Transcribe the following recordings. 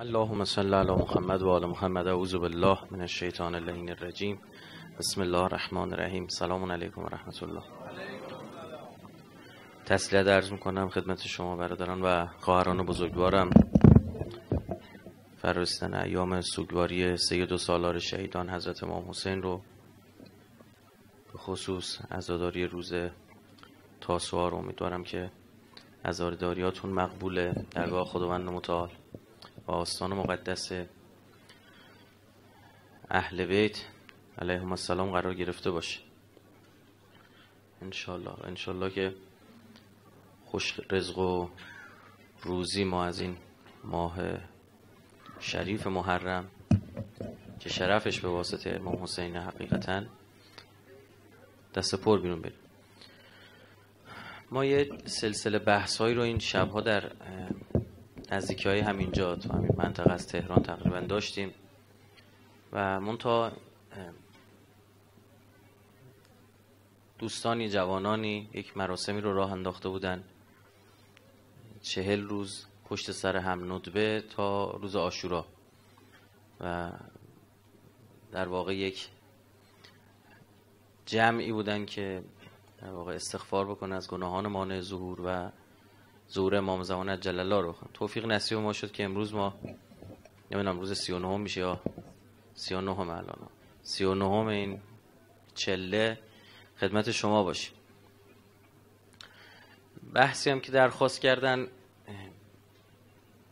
اللهم صل على محمد و آل محمد اعوذ بالله من الشیطان اللعین الرجیم بسم الله الرحمن الرحیم سلام علیکم و رحمت الله تسلیه عرض میکنم خدمت شما برادران و خواهران بزرگوارم فرستن ایام سوگواری سید و سالار شهیدان حضرت امام حسین رو به خصوص عزاداری روز تاسوار رو امیدوارم که هاتون مقبوله درگاه خداوند متعال آستان مقدس اهل بیت علیهم السلام قرار گرفته باشه انشالله انشالله که خوش رزق و روزی ما از این ماه شریف محرم که شرفش به واسطه امام حسین حقیقتا دست پر بیرون بریم ما یه سلسله بحث رو این شبها در نزدیکی های همینجا تو همین منطقه از تهران تقریبا داشتیم و مونتا دوستانی جوانانی یک مراسمی رو راه انداخته بودن چهل روز پشت سر هم ندبه تا روز آشورا و در واقع یک جمعی بودن که در واقع استغفار بکنه از گناهان مانع ظهور و ظهور امام زمان عجل الله رو توفیق نصیب ما شد که امروز ما نمیدونم روز 39 میشه یا 39 نهم الان 39 نهم این چله خدمت شما باشیم بحثی هم که درخواست کردن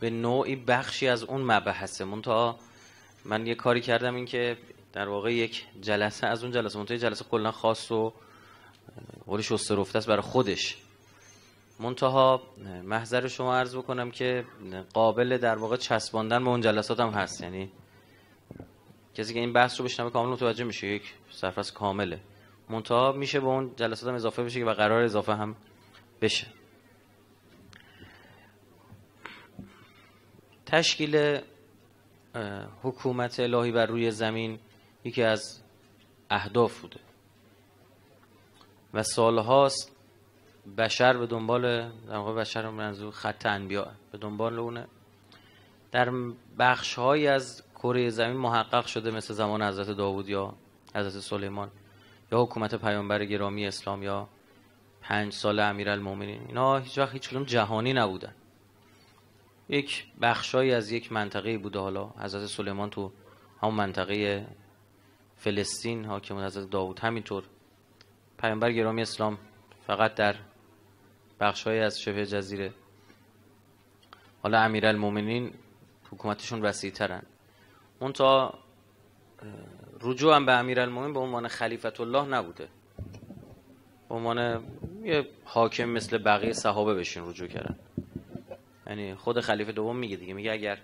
به نوعی بخشی از اون مبحثه تا من یه کاری کردم این که در واقع یک جلسه از اون جلسه منتها جلسه کلا خاص و قولش استرفته است برای خودش منتها محضر شما عرض بکنم که قابل در واقع چسباندن به اون جلسات هم هست یعنی کسی که این بحث رو بشنوه کامل متوجه میشه یک از کامله منتها میشه به اون جلسات هم اضافه بشه و قرار اضافه هم بشه تشکیل حکومت الهی بر روی زمین یکی از اهداف بوده و سالهاست بشر به دنبال در بشر منظور خط انبیا به دنبال اونه در بخش هایی از کره زمین محقق شده مثل زمان حضرت داوود یا حضرت سلیمان یا حکومت پیامبر گرامی اسلام یا پنج سال امیرالمومنین اینا هیچ وقت هیچ جهانی نبودن یک بخشایی از یک منطقه بوده حالا حضرت سلیمان تو همون منطقه فلسطین حاکم حضرت داوود همینطور پیامبر گرامی اسلام فقط در بخشهایی از شبه جزیره حالا امیرالمومنین حکومتشون وسیع ترن تا رجوع هم به امیرالمومنین به عنوان خلیفت الله نبوده به عنوان یه حاکم مثل بقیه صحابه بشین رجوع کردن یعنی خود خلیفه دوم میگه دیگه میگه اگر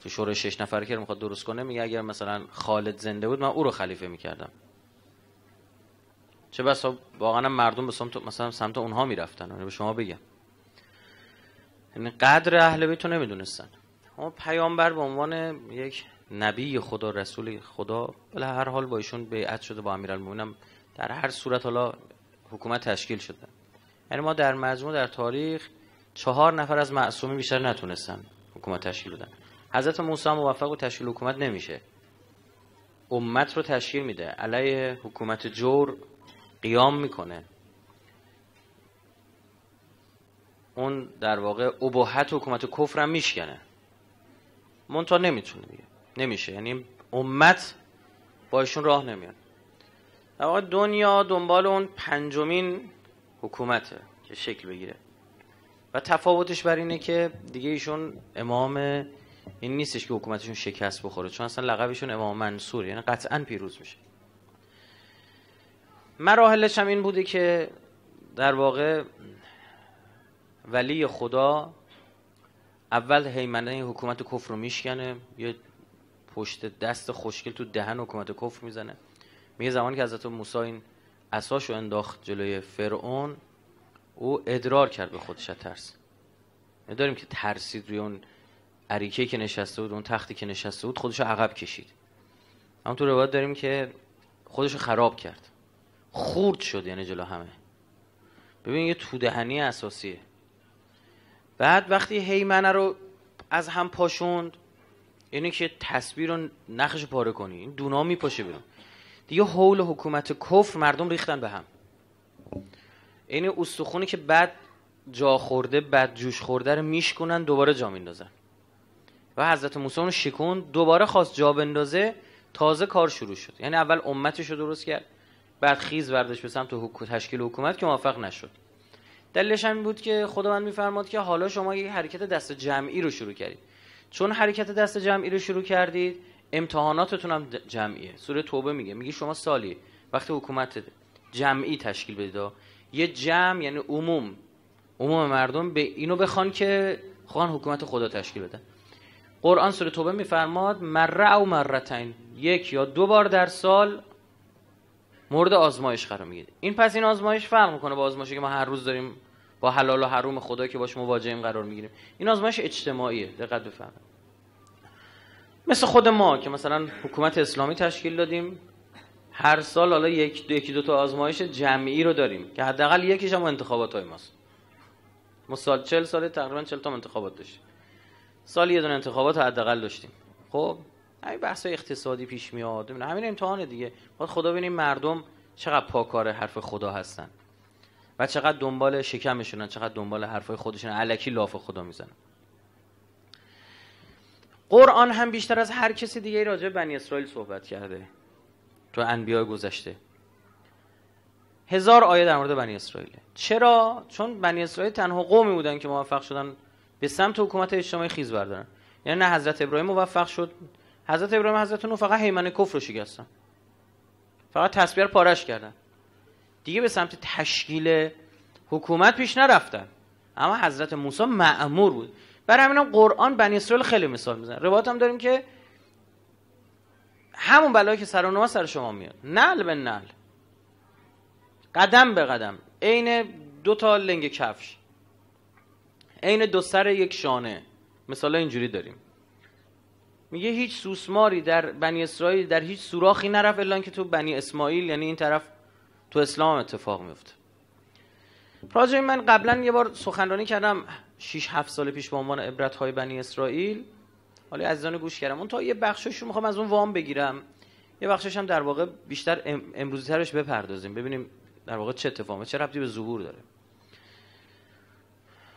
تو شورای شش نفره که میخواد درست کنه میگه اگر مثلا خالد زنده بود من او رو خلیفه میکردم چه بسا واقعا مردم به سمت مثلا سمت اونها میرفتن یعنی به شما بگم یعنی قدر اهل بیت رو نمیدونستن اما پیامبر به عنوان یک نبی خدا رسول خدا بله هر حال با ایشون بیعت شده با امیرالمومنین در هر صورت حالا حکومت تشکیل شده یعنی ما در مجموع در تاریخ چهار نفر از معصومی بیشتر نتونستن حکومت تشکیل بدن حضرت موسی موفق و تشکیل حکومت نمیشه امت رو تشکیل میده علیه حکومت جور قیام میکنه اون در واقع ابهت حکومت کفر هم میشکنه منتها نمیتونه دیگه نمیشه یعنی امت باشون راه نمیاد در واقع دنیا دنبال اون پنجمین حکومته که شکل بگیره و تفاوتش بر اینه که دیگه ایشون امام این نیستش که حکومتشون شکست بخوره چون اصلا لقبشون امام منصور یعنی قطعا پیروز میشه مراحلش هم این بوده که در واقع ولی خدا اول هیمنه حکومت کفر رو میشکنه یه پشت دست خوشگل تو دهن حکومت کفر میزنه میگه زمانی که حضرت موسی این رو انداخت جلوی فرعون او ادرار کرد به خودش ترس داریم که ترسید روی اون عریکه که نشسته بود اون تختی که نشسته بود خودش عقب کشید همونطور تو روایت داریم که خودش خراب کرد خورد شد یعنی جلو همه ببین یه تودهنی اساسیه بعد وقتی هیمنه رو از هم پاشوند یعنی که تصویر رو نقش پاره کنی این دونا میپاشه بیرون دیگه حول حکومت کفر مردم ریختن به هم این یعنی استخونی که بعد جا خورده بعد جوش خورده رو میشکنن دوباره جا میندازن و حضرت موسی اون شکون دوباره خواست جا بندازه تازه کار شروع شد یعنی اول امتش رو درست کرد بعد خیز برداشت به سمت تشکیل حکومت که موفق نشد دلیلش همین بود که خداوند میفرماد که حالا شما یک حرکت دست جمعی رو شروع کردید چون حرکت دست جمعی رو شروع کردید امتحاناتتون هم جمعیه سوره توبه میگه میگه شما سالی وقتی حکومت جمعی تشکیل بدید یه جمع یعنی عموم عموم مردم به اینو بخوان که خوان حکومت خدا تشکیل بده قرآن سوره توبه میفرماد مره او مرتین یک یا دو بار در سال مورد آزمایش قرار میگیره این پس این آزمایش فرق میکنه با آزمایشی که ما هر روز داریم با حلال و حروم خدا که باش مواجهیم قرار میگیریم این آزمایش اجتماعیه دقت بفرمایید مثل خود ما که مثلا حکومت اسلامی تشکیل دادیم هر سال حالا یک دو, یکی دو تا آزمایش جمعی رو داریم که حداقل یکیش هم انتخابات های ماست ما سال 40 سال تقریبا 40 تا انتخابات داشتیم سال یه دونه انتخابات حداقل داشتیم خب همین بحث اقتصادی پیش میاد همین امتحانه دیگه باید خدا ببینیم مردم چقدر پاکار حرف خدا هستن و چقدر دنبال شکمشونن چقدر دنبال حرفای خودشون علکی لاف خدا میزنن قرآن هم بیشتر از هر کسی دیگه راجع بنی اسرائیل صحبت کرده تو انبیاء گذشته هزار آیه در مورد بنی اسرائیل چرا چون بنی اسرائیل تنها قومی بودن که موفق شدن به سمت حکومت اجتماعی خیز بردارن یعنی نه حضرت ابراهیم موفق شد حضرت ابراهیم حضرت نو فقط حیمن کفر رو شکستن فقط تسبیح رو پارش کردن دیگه به سمت تشکیل حکومت پیش نرفتن اما حضرت موسی معمور بود برای همینم قرآن بنی اسرائیل خیلی مثال میزن روایت هم داریم که همون بلایی که سر سر شما میاد نل به نل قدم به قدم عین دو تا لنگ کفش عین دو سر یک شانه مثال اینجوری داریم میگه هیچ سوسماری در بنی اسرائیل در هیچ سوراخی نرفت الا که تو بنی اسماعیل یعنی این طرف تو اسلام اتفاق میفته راجع من قبلا یه بار سخنرانی کردم 6 7 سال پیش به عنوان عبرت های بنی اسرائیل حالا عزیزان گوش کردم اون تا یه بخشش رو میخوام از اون وام بگیرم یه بخشش هم در واقع بیشتر امروزی ترش بپردازیم ببینیم در واقع چه اتفاقی چه ربطی به ظهور داره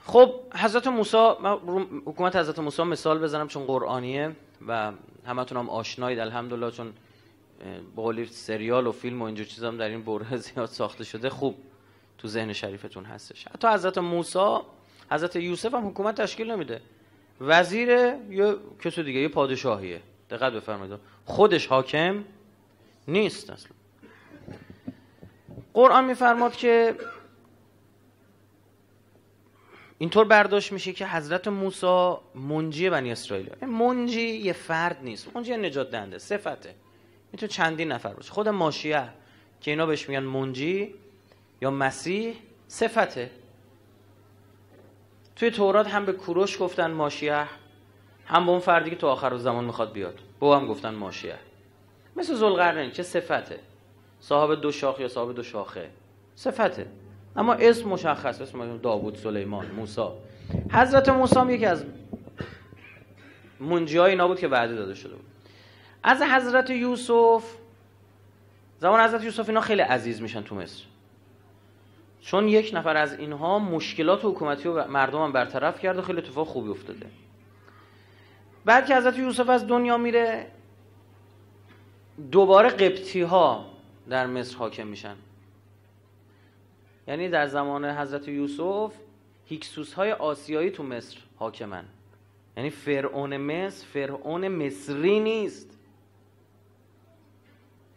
خب حضرت موسی من حکومت حضرت موسی مثال بزنم چون قرآنیه و همتون هم آشنایید الحمدلله چون با سریال و فیلم و اینجور چیز هم در این بره زیاد ساخته شده خوب تو ذهن شریفتون هستش حتی حضرت موسی حضرت یوسف هم حکومت تشکیل نمیده وزیر یه کس دیگه یه پادشاهیه دقت بفرمایید خودش حاکم نیست اصلا قرآن میفرماد که اینطور برداشت میشه که حضرت موسی منجی بنی اسرائیل منجی یه فرد نیست منجی نجات دهنده صفته میتونه چندین نفر باشه خود ماشیه که اینا بهش میگن منجی یا مسیح صفته توی تورات هم به کوروش گفتن ماشیه هم به اون فردی که تو آخر زمان میخواد بیاد به هم گفتن ماشیه مثل زلقرنین چه صفته صاحب دو شاخ یا صاحب دو شاخه صفته اما اسم مشخص اسم داوود سلیمان موسی حضرت موسی هم یکی از منجی های اینا بود که وعده داده شده بود از حضرت یوسف زمان حضرت یوسف اینا خیلی عزیز میشن تو مصر چون یک نفر از اینها مشکلات حکومتی و مردم هم برطرف کرد و خیلی اتفاق خوبی افتاده بعد که حضرت یوسف از دنیا میره دوباره قبطی ها در مصر حاکم میشن یعنی در زمان حضرت یوسف هیکسوس های آسیایی تو مصر حاکمن یعنی فرعون مصر فرعون مصری نیست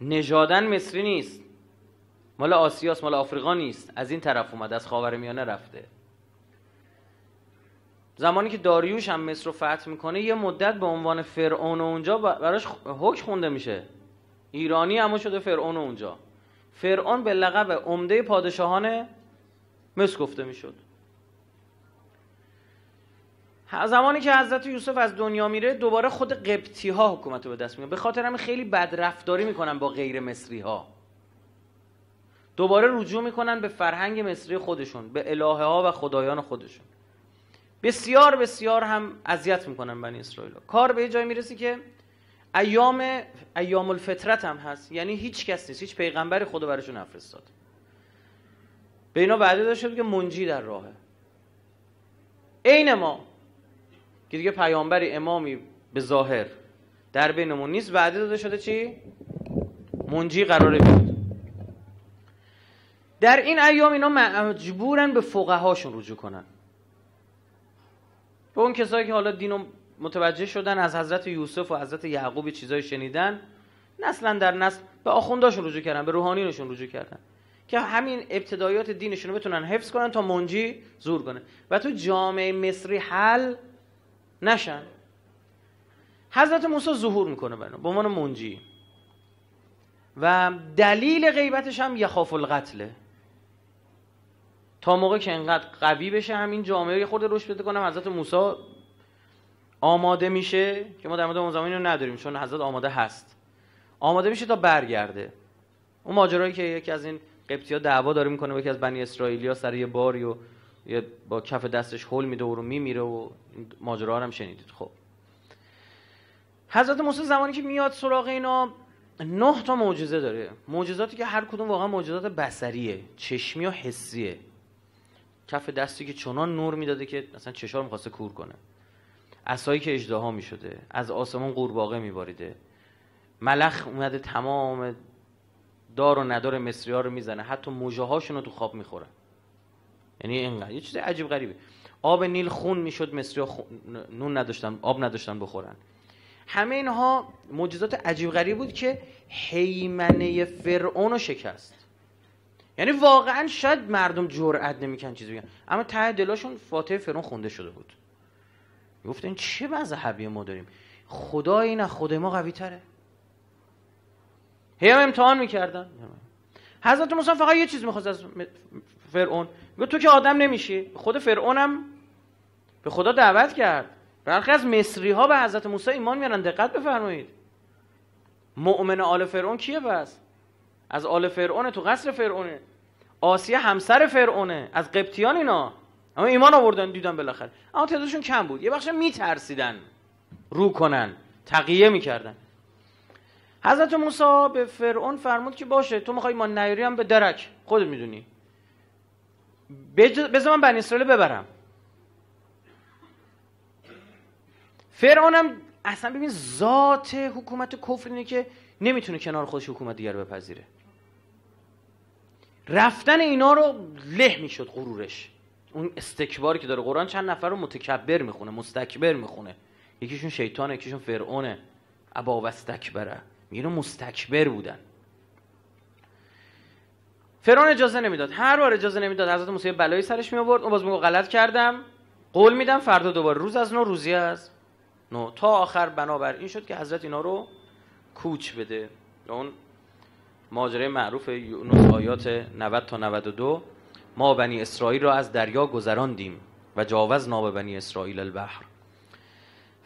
نژادن مصری نیست مال آسیاس مال آفریقا نیست از این طرف اومده، از خاورمیانه رفته زمانی که داریوش هم مصر رو فتح میکنه یه مدت به عنوان فرعون اونجا براش حکم خونده میشه ایرانی اما شده فرعون اونجا فرعون به لقب عمده پادشاهان مصر گفته میشد زمانی که حضرت یوسف از دنیا میره دوباره خود قبطی ها حکومت رو به دست میگن به خاطر همین خیلی بدرفتاری میکنن با غیر مصری ها دوباره رجوع میکنن به فرهنگ مصری خودشون به الهه ها و خدایان خودشون بسیار بسیار هم اذیت میکنن بنی اسرائیل کار به جای میرسه که ایام ایام الفطرت هم هست یعنی هیچ کس نیست هیچ پیغمبر خدا براشون نفرستاد به اینا وعده شده که منجی در راهه عین ما که دیگه پیامبری امامی به ظاهر در بینمون نیست وعده داده شده چی منجی قراره بیاد در این ایام اینا مجبورن به فقهاشون رجوع کنن به اون کسایی که حالا دینو متوجه شدن از حضرت یوسف و حضرت یعقوب چیزای شنیدن نسلا در نسل به آخونداشون رجوع کردن به روحانیونشون رجوع کردن که همین ابتدایات دینشون رو بتونن حفظ کنن تا منجی زور کنه و تو جامعه مصری حل نشن حضرت موسی ظهور میکنه بنا به عنوان منجی و دلیل غیبتش هم یخاف القتله تا موقع که انقدر قوی بشه همین جامعه خود رشد بده کنم حضرت موسی آماده میشه که ما در مورد اون زمانی رو نداریم چون حضرت آماده هست آماده میشه تا برگرده اون ماجرایی که یکی از این قبطی ها دعوا داره میکنه یکی از بنی اسرائیلیا سر یه باری و یه با کف دستش هول میده و رو میمیره و ماجرا هم شنیدید خب حضرت موسی زمانی که میاد سراغ اینا نه تا معجزه داره معجزاتی که هر کدوم واقعا معجزات بصریه چشمی و حسیه کف دستی که چنان نور میداده که اصلا چشار میخواسته کور کنه اسایی که اجدها می شده از آسمان قورباغه می باریده ملخ اومده تمام دار و ندار مصری ها رو میزنه حتی موجه هاشون رو تو خواب میخورن یعنی اینقدر یه چیز عجیب غریبه آب نیل خون میشد مصری ها نون نداشتن آب نداشتن بخورن همه اینها معجزات عجیب غریب بود که حیمنه فرعون رو شکست یعنی واقعا شاید مردم جرئت نمیکن چیزی بگن اما ته دلاشون فرعون خونده شده بود گفتن چه مذهبی ما داریم خدایی نه خود ما قوی تره هی هم امتحان میکردن حضرت موسی فقط یه چیز میخواست از فرعون گفت تو که آدم نمیشی خود فرعونم به خدا دعوت کرد برخی از مصری ها به حضرت موسی ایمان میارن دقت بفرمایید مؤمن آل فرعون کیه پس از آل فرعون تو قصر فرعونه آسیه همسر فرعونه از قبطیان اینا اما ایمان آوردن دیدن بالاخره اما تعدادشون کم بود یه بخش میترسیدن رو کنن تقیه میکردن حضرت موسی به فرعون فرمود که باشه تو میخوای ما نیاری هم به درک خود میدونی بذار من بنی اسرائیل ببرم فرعون هم اصلا ببین ذات حکومت کفر اینه که نمیتونه کنار خودش حکومت دیگر بپذیره رفتن اینا رو له میشد غرورش اون استکباری که داره قرآن چند نفر رو متکبر میخونه مستکبر میخونه یکیشون شیطانه یکیشون فرعونه ابا و استکبره مستکبر بودن فرعون اجازه نمیداد هر بار اجازه نمیداد حضرت موسی بلایی سرش می آورد اون باز میگه غلط کردم قول میدم فردا دوباره روز از نو روزی از نو تا آخر بنابر این شد که حضرت اینا رو کوچ بده اون ماجرای معروف یونس آیات 90 تا 92 ما بنی اسرائیل را از دریا گذراندیم و جاوز ناب بنی اسرائیل البحر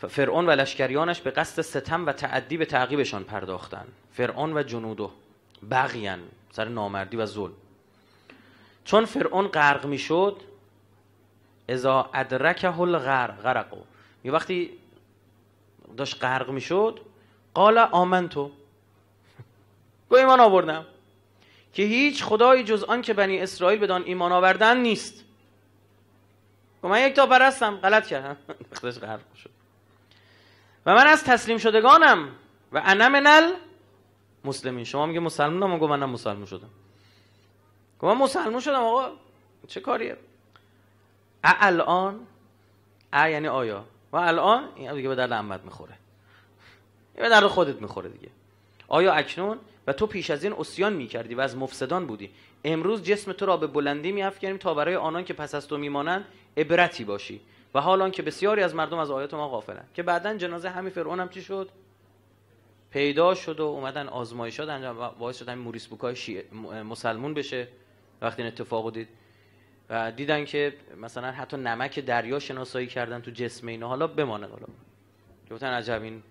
فرعون و لشکریانش به قصد ستم و تعدی به تعقیبشان پرداختند فرعون و جنوده بغیان سر نامردی و ظلم چون فرعون غرق میشد اذا ادرکه الغرق غرقو می وقتی داشت غرق میشد قال آمنتو گو ایمان آوردم که هیچ خدایی جز آن که بنی اسرائیل بدان ایمان آوردن نیست خب من یک تا پرستم غلط کردم شد و من از تسلیم شدگانم و انا منل مسلمین شما میگه مسلمانم گو منم مسلمون شدم من مسلمون شدم آقا چه کاریه الان ا یعنی آیا و الان این دیگه به درد میخوره به درد خودت میخوره دیگه آیا اکنون و تو پیش از این می کردی و از مفسدان بودی امروز جسم تو را به بلندی می افکنیم تا برای آنان که پس از تو میمانند عبرتی باشی و حال که بسیاری از مردم از آیات ما غافلند که بعدا جنازه همین فرعون چی شد پیدا شد و اومدن آزمایشات انجام و باعث شدن موریس بوکای مسلمون بشه وقتی این اتفاق دید و دیدن که مثلا حتی نمک دریا شناسایی کردن تو جسم اینا حالا بمانه حالا گفتن عجب این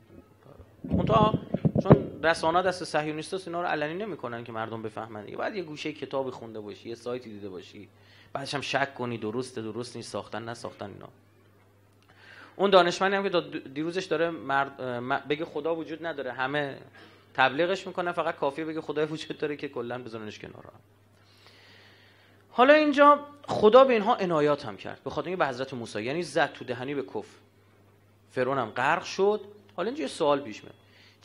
چون رسانه دست صهیونیست اینا رو علنی نمیکنن که مردم بفهمند دیگه بعد یه گوشه کتابی خونده باشی یه سایتی دیده باشی بعدش هم شک کنی درست درست نیست ساختن نه ساختن اینا اون دانشمندی هم که دیروزش داره مرد... بگه خدا وجود نداره همه تبلیغش میکنن فقط کافیه بگه خدای وجود داره که کلا بزننش کنار حالا اینجا خدا به اینها عنایات هم کرد به خاطر به حضرت موسی یعنی زد تو دهنی به کف فرعون هم غرق شد حالا اینجا یه سوال پیش میاد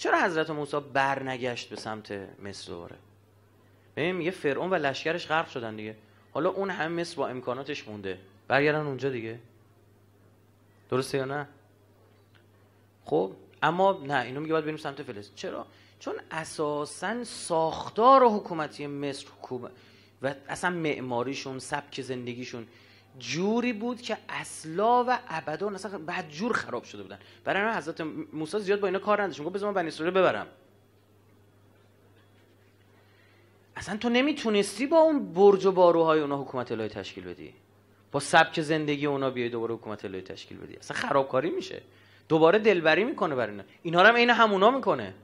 چرا حضرت موسی برنگشت به سمت مصر دوباره ببین میگه فرعون و لشکرش غرق شدن دیگه حالا اون هم مصر با امکاناتش مونده برگردن اونجا دیگه درسته یا نه خب اما نه اینو میگه باید بریم سمت فلسطین چرا چون اساسا ساختار حکومتی مصر حکومت و اصلا معماریشون سبک زندگیشون جوری بود که اصلا و ابدا اصلا بعد جور خراب شده بودن برای من حضرت موسی زیاد با اینا کار نداشت میگفت بزن من بنی اسرائیل ببرم اصلا تو نمیتونستی با اون برج و باروهای اونا حکومت الهی تشکیل بدی با سبک زندگی اونا بیای دوباره حکومت الهی تشکیل بدی اصلا خرابکاری میشه دوباره دلبری میکنه برای اینا اینها هم عین همونا میکنه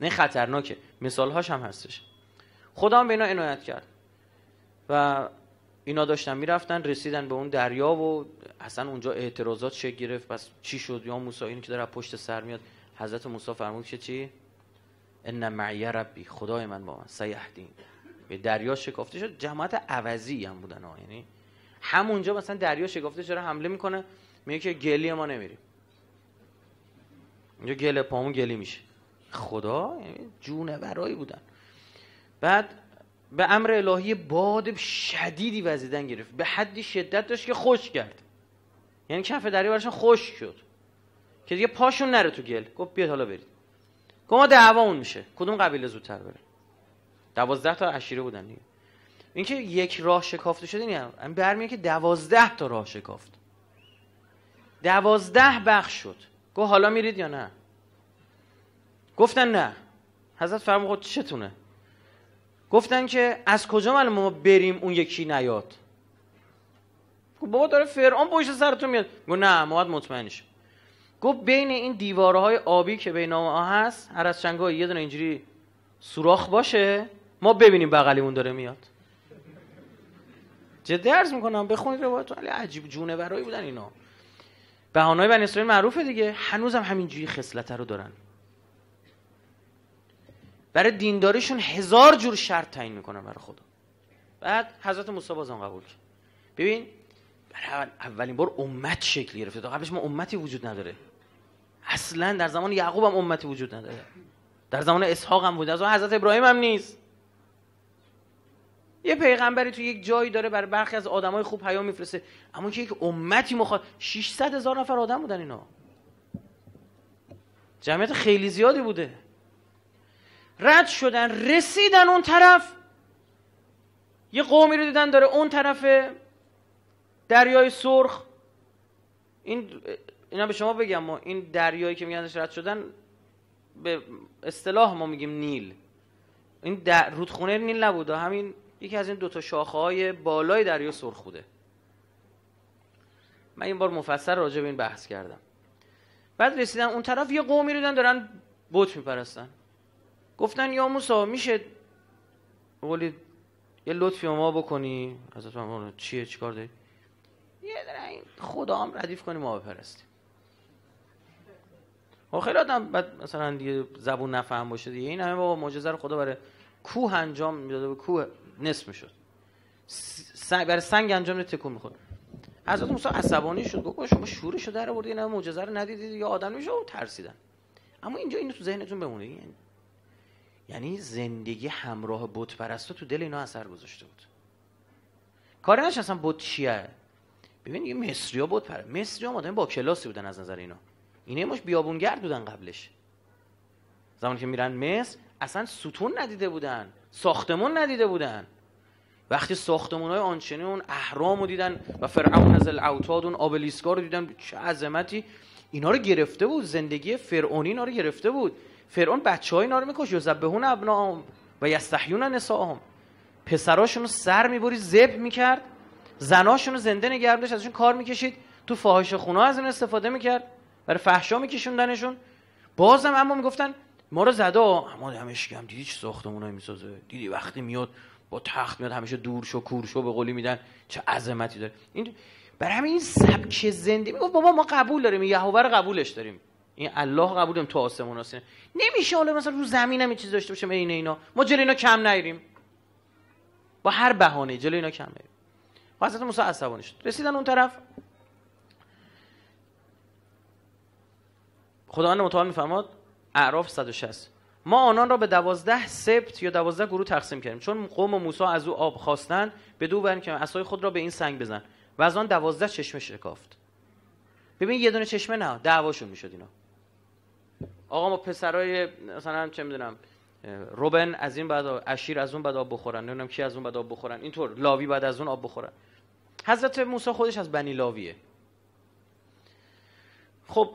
نه خطرناکه مثال هاش هم هستش خدا هم به اینا عنایت کرد و اینا داشتن میرفتن رسیدن به اون دریا و اصلا اونجا اعتراضات چه گرفت پس چی شد یا موسی این که داره پشت سر میاد حضرت موسی فرمود که چی ان معی ربی خدای من با من سیهدین به دریا شکافته شد جماعت عوضی هم بودن ها یعنی همونجا مثلا دریا شکافته چرا حمله میکنه میگه که گلی ما نمیریم اینجا گل پامون گلی میشه خدا یعنی جونورایی بودن بعد به امر الهی باد شدیدی وزیدن گرفت به حدی شدت داشت که خوش کرد یعنی کف دریا براشون خوش شد که دیگه پاشون نره تو گل گفت بیاد حالا برید گفت ما اون میشه کدوم قبیله زودتر بره دوازده تا عشیره بودن دیگه اینکه یک راه شکافته شد این یعنی برمیه که دوازده تا راه شکافت دوازده بخش شد گفت حالا میرید یا نه گفتن نه حضرت فرمود خب چتونه گفتن که از کجا من ما بریم اون یکی نیاد گفت خب بابا داره فرعون پشت سرتون میاد گفت نه ما باید مطمئن گفت بین این دیواره های آبی که بین ما هست هر از چنگ یه دونه اینجوری سوراخ باشه ما ببینیم بغلیمون داره میاد جدی عرض میکنم بخونید روایت علی عجیب جونه برایی بودن اینا بهانه‌های بنی اسرائیل معروفه دیگه هنوزم همینجوری خصلت رو دارن برای دینداریشون هزار جور شرط تعیین میکنن برای خدا بعد حضرت موسی باز آن قبول کرد ببین برای اولین بار امت شکل گرفته تا قبلش ما امتی وجود نداره اصلا در زمان یعقوب هم امتی وجود نداره در زمان اسحاق هم از اون حضرت ابراهیم هم نیست یه پیغمبری تو یک جایی داره بر برخی از آدمای خوب پیام میفرسته اما که یک امتی مخواد 600 هزار نفر آدم بودن اینا جمعیت خیلی زیادی بوده رد شدن رسیدن اون طرف یه قومی رو دیدن داره اون طرف دریای سرخ این اینا به شما بگم ما این دریایی که میگن رد شدن به اصطلاح ما میگیم نیل این در... رودخونه نیل نبود همین یکی از این دوتا شاخه های بالای دریا سرخ بوده من این بار مفصل راجع به این بحث کردم بعد رسیدن اون طرف یه قومی رو دارن بت میپرستن گفتن یا موسی میشه ولی یه لطفی ما بکنی حضرت مولانا چیه چیکار داری یه در این خدا هم ردیف کنی ما بپرستیم و خیلی آدم بعد مثلا دیگه زبون نفهم باشه دیگه این همه بابا معجزه رو خدا برای کوه انجام میداده به کوه نصف میشد سنگ برای سنگ انجام تکون میخورد حضرت موسی عصبانی شد گفت شما شده در آوردین نه معجزه رو ندیدید یا آدم میشه و ترسیدن اما اینجا اینو تو ذهنتون بمونه یعنی یعنی زندگی همراه بت پرستا تو دل اینا اثر گذاشته بود کاری نش اصلا بت چیه ببین یه مصریا بت پر مصریا آدم با کلاسی بودن از نظر اینا اینا مش بیابونگرد بودن قبلش زمانی که میرن مصر اصلا ستون ندیده بودن ساختمون ندیده بودن وقتی ساختمون های آنچنین اون احرام رو دیدن و فرعون از الاوتاد اون آبلیسکا رو دیدن چه عظمتی اینا رو گرفته بود زندگی فرعونی اینا رو گرفته بود فرعون بچه های اینا رو میکش ابنا هم و یستحیون هم پسراشون رو سر میبوری زب میکرد زناشون رو زنده نگرم داشت ازشون کار میکشید تو فاهش خونه از این استفاده میکرد برای فحشا میکشوندنشون بازم اما میگفتن ما رو زده اما همش هم دیدی چه ساختمونایی میسازه دیدی وقتی میاد با تخت میاد همیشه دور شو کور شو به قولی میدن چه عظمتی داره این برای همین این سبک زندگی میگفت بابا ما قبول داریم یهوه رو قبولش داریم این الله قبولم تو آسمون هستین نمیشه حالا مثلا رو زمینم چیزی چیز داشته باشه این اینا ما جلوی اینا کم نیریم با هر بهانه جلوی اینا کم نیریم خب، حضرت موسی عصبانی شد رسیدن اون طرف خداوند متعال میفرماد اعراف 160 ما آنان را به دوازده سبت یا دوازده گروه تقسیم کردیم چون قوم موسی از او آب خواستند به دو برن که اسای خود را به این سنگ بزن و از آن دوازده چشمه شکافت ببین یه دونه چشمه نه دعواشون میشد اینا آقا ما پسرای مثلا چه میدونم روبن از این بعد اشیر از اون بعد آب بخورن نمیدونم کی از اون بعد آب بخورن اینطور لاوی بعد از اون آب بخورن حضرت موسی خودش از بنی لاویه خب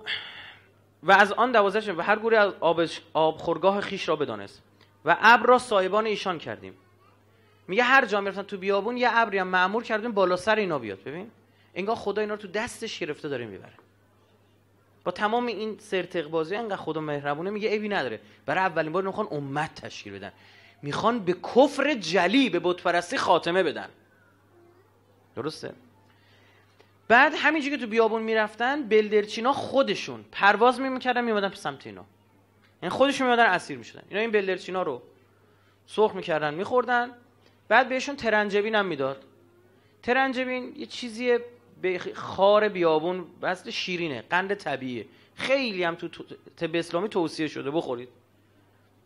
و از آن دوازش و هر گوری از آب, خورگاه خیش را بدانست و ابر را سایبان ایشان کردیم میگه هر جا میرفتن تو بیابون یه ابری هم معمور کردیم بالا سر اینا بیاد ببین انگار خدا اینا رو تو دستش گرفته داره میبره با تمام این سرتقبازی انقدر خدا مهربونه میگه ایبی نداره برای اولین بار میخوان امت تشکیل بدن میخوان به کفر جلی به بتپرستی خاتمه بدن درسته بعد همینجوری که تو بیابون میرفتن بلدرچینا خودشون پرواز میمیکردن میومدن به سمت اینا یعنی خودشون میومدن اسیر میشدن اینا این بلدرچینا رو سرخ میکردن میخوردن بعد بهشون ترنجبین هم میداد ترنجبین یه چیزیه به خار بیابون بسط شیرینه قند طبیعیه خیلی هم تو طب اسلامی توصیه شده بخورید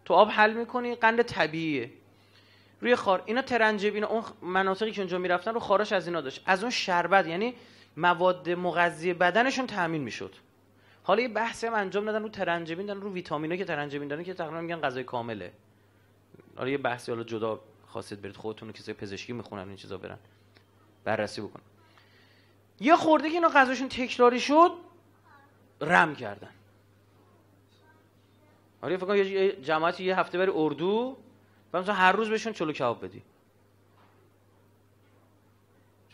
تو آب حل میکنی قند طبیعیه روی خار اینا ترنجبین اون مناطقی که اونجا میرفتن رو خارش از اینا داشت از اون شربت یعنی مواد مغذی بدنشون تامین میشد حالا یه بحثی هم انجام دادن رو ترنجبین دارن رو ویتامینا که ترنجبین دارن که تقریبا میگن غذای کامله حالا یه بحثی حالا جدا خواستید برید خودتون کسی پزشکی میخونن این چیزا برن بررسی بکنن یه خورده که اینا غذاشون تکراری شد رم کردن آره فکر کنم یه جماعتی یه هفته بری اردو و مثلا هر روز بهشون چلو کباب بدی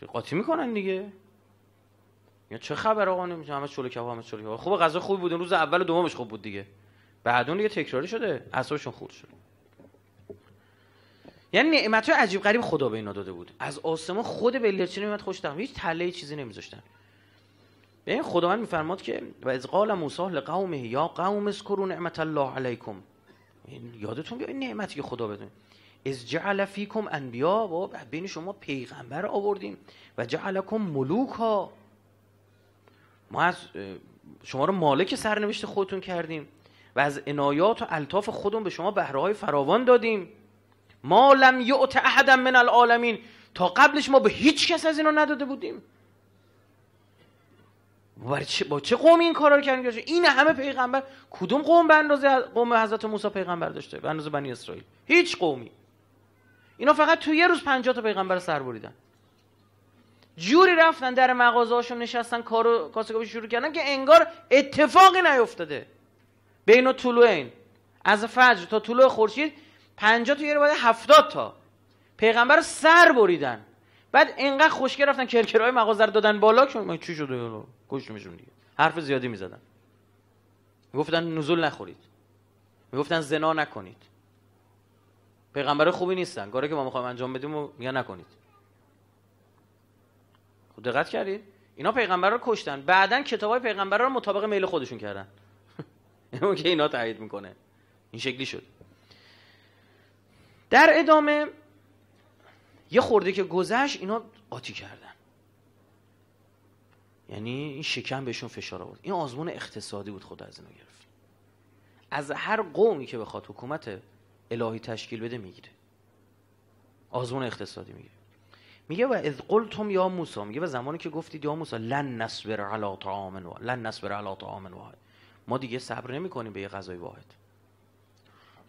چه قاطی میکنن دیگه یا چه خبر آقا نمیشه همه چلو کباب همه چلو کباب خوب غذا خوب بود روز اول و دومش خوب بود دیگه بعدون دیگه تکراری شده اصابشون خورد شده یعنی نعمت های عجیب غریب خدا به اینا داده بود از آسمان خود به میاد خوش هیچ تله چیزی نمیذاشتن به این خداوند میفرماد که و از قال موسا لقومه یا قوم اذکروا نعمت الله علیکم یادتون بیاد نعمتی که خدا بدون از جعل فیکم انبیا و بین شما پیغمبر آوردیم و جعلکم ملوکا ها ما از شما رو مالک سرنوشت خودتون کردیم و از عنایات و الطاف خودمون به شما بهره های فراوان دادیم ما لم یعت احدا من العالمین تا قبلش ما به هیچ کس از اینو نداده بودیم با چه قوم این کارا رو کردن این همه پیغمبر کدوم قوم به اندازه قوم حضرت موسی پیغمبر داشته به اندازه بنی اسرائیل هیچ قومی اینا فقط تو یه روز 50 تا پیغمبر سر بریدن جوری رفتن در مغازه نشستن کارو کاسه شروع کردن که انگار اتفاقی نیفتاده بین و طلوع این از فجر تا طلوع خورشید 50 تا یه روایت 70 تا پیغمبر رو سر بریدن بعد اینقدر خوش گرفتن کرکرهای مغازه رو دادن بالا چون چی شده کشتمشون دیگه حرف زیادی میزدن میگفتن نزول نخورید میگفتن زنا نکنید پیغمبر خوبی نیستن کاری که ما میخوایم انجام بدیم و میگن نکنید خود خب دقت کردید اینا پیغمبر رو کشتن بعدا کتابای پیغمبر رو مطابق میل خودشون کردن اینو که اینا تایید میکنه این شکلی شد در ادامه یه خورده که گذشت اینا آتی کردن یعنی این شکم بهشون فشار آورد این آزمون اقتصادی بود خود از اینو گرفت از هر قومی که بخواد حکومت الهی تشکیل بده میگیره آزمون اقتصادی میگیره میگه و اذ قلتم یا موسی میگه و زمانی که گفتید یا موسی لن نصبر علی طعام واحد لن نصبر علی طعام واحد ما دیگه صبر کنیم به یه غذای واحد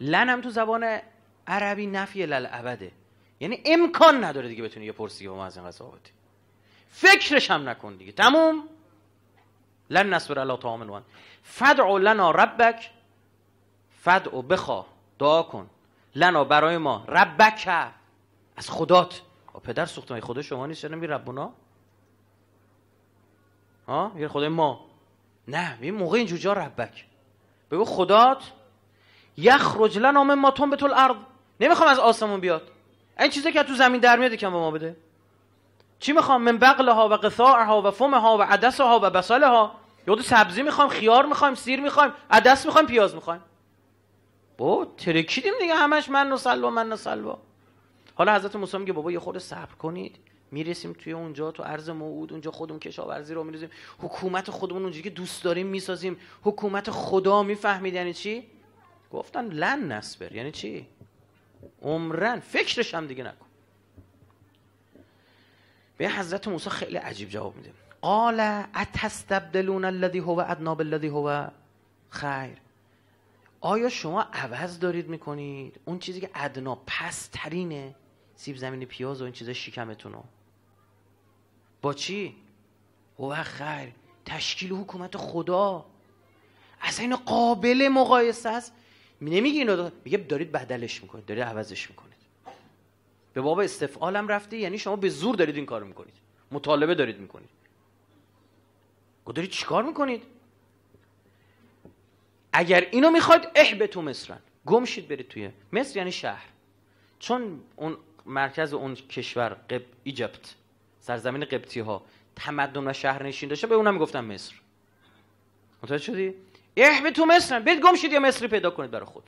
لن هم تو زبان عربی نفی للعبده یعنی امکان نداره دیگه بتونی یه پرسیگی با ما از این قضا فکرش هم نکن دیگه تموم لن نصبر علی آمن وان فدع لنا ربک فدع بخوا دعا کن لنا برای ما ربک از خدات پدر سوختمای خدا شما نیست چرا ربونا ها یه خدای ما نه می موقع این جوجا ربک بگو خدات یخرج لنا به تنبت ارض نمیخوام از آسمون بیاد این چیزی که تو زمین در میاد کم به ما بده چی میخوام من ها و ها و ها و عدس ها و ها یادو سبزی میخوام خیار میخوام سیر میخوام عدس میخوام پیاز میخوام با ترکیدیم دیگه همش من سلوا من سلوا حالا حضرت موسی میگه بابا یه خورده صبر کنید میرسیم توی اونجا تو ارز موعود اونجا خودمون کشاورزی رو میریزیم حکومت خودمون اونجوری که دوست داریم میسازیم حکومت خدا میفهمید یعنی چی گفتن لن نصبر یعنی چی عمرن فکرش هم دیگه نکن به حضرت موسی خیلی عجیب جواب میده قال اتستبدلون الذی هو ادنا بالذی هو خیر آیا شما عوض دارید میکنید اون چیزی که ادنا پسترینه سیب زمینی پیاز و این چیزا شکمتون با چی هو خیر تشکیل حکومت خدا اصلا این قابل مقایسه است نمیگه اینو میگه دارید بدلش میکنید دارید عوضش میکنید به باب استفعالم رفته یعنی شما به زور دارید این کارو میکنید مطالبه دارید میکنید دارید چیکار میکنید اگر اینو میخواید اه به تو مصرن گم برید توی مصر یعنی شهر چون اون مرکز اون کشور قب... ایجپت سرزمین قبطی ها تمدن و شهر نشین داشته به اونم میگفتن مصر متوجه شدی اه به تو مصرن برید گم شید مصری پیدا کنید برای خود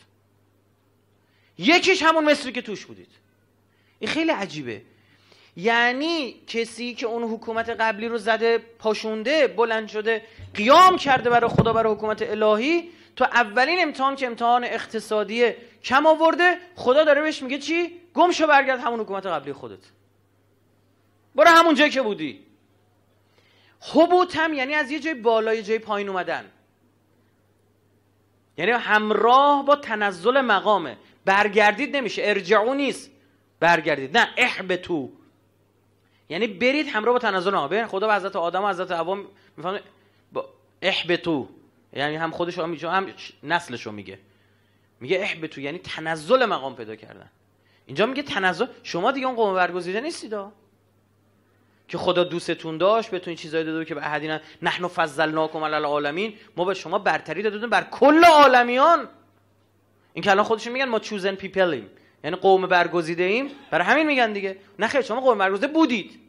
یکیش همون مصری که توش بودید این خیلی عجیبه یعنی کسی که اون حکومت قبلی رو زده پاشونده بلند شده قیام کرده برای خدا برای حکومت الهی تو اولین امتحان که امتحان اقتصادی کم آورده خدا داره بهش میگه چی گم شو برگرد همون حکومت قبلی خودت برو همون جایی که بودی حبوت هم یعنی از یه جای بالا جای پایین اومدن یعنی همراه با تنزل مقامه برگردید نمیشه ارجعو نیست برگردید نه احبتو یعنی برید همراه با تنزل مقام ببین خدا به حضرت آدم و حضرت عوام میفهمه احبتو یعنی هم خودش هم نسلشو میگه میگه احبتو یعنی تنزل مقام پیدا کردن اینجا میگه تنزل شما دیگه اون قوم برگزیده نیستید که خدا دوستتون داشت بهتون چیزایی داده که به احدینا نحن فضلناکم علی العالمین ما به شما برتری دادیم بر کل عالمیان این که الان خودشون میگن ما چوزن پیپلیم یعنی قوم برگزیده ایم برای همین میگن دیگه نه خیر شما قوم برگزیده بودید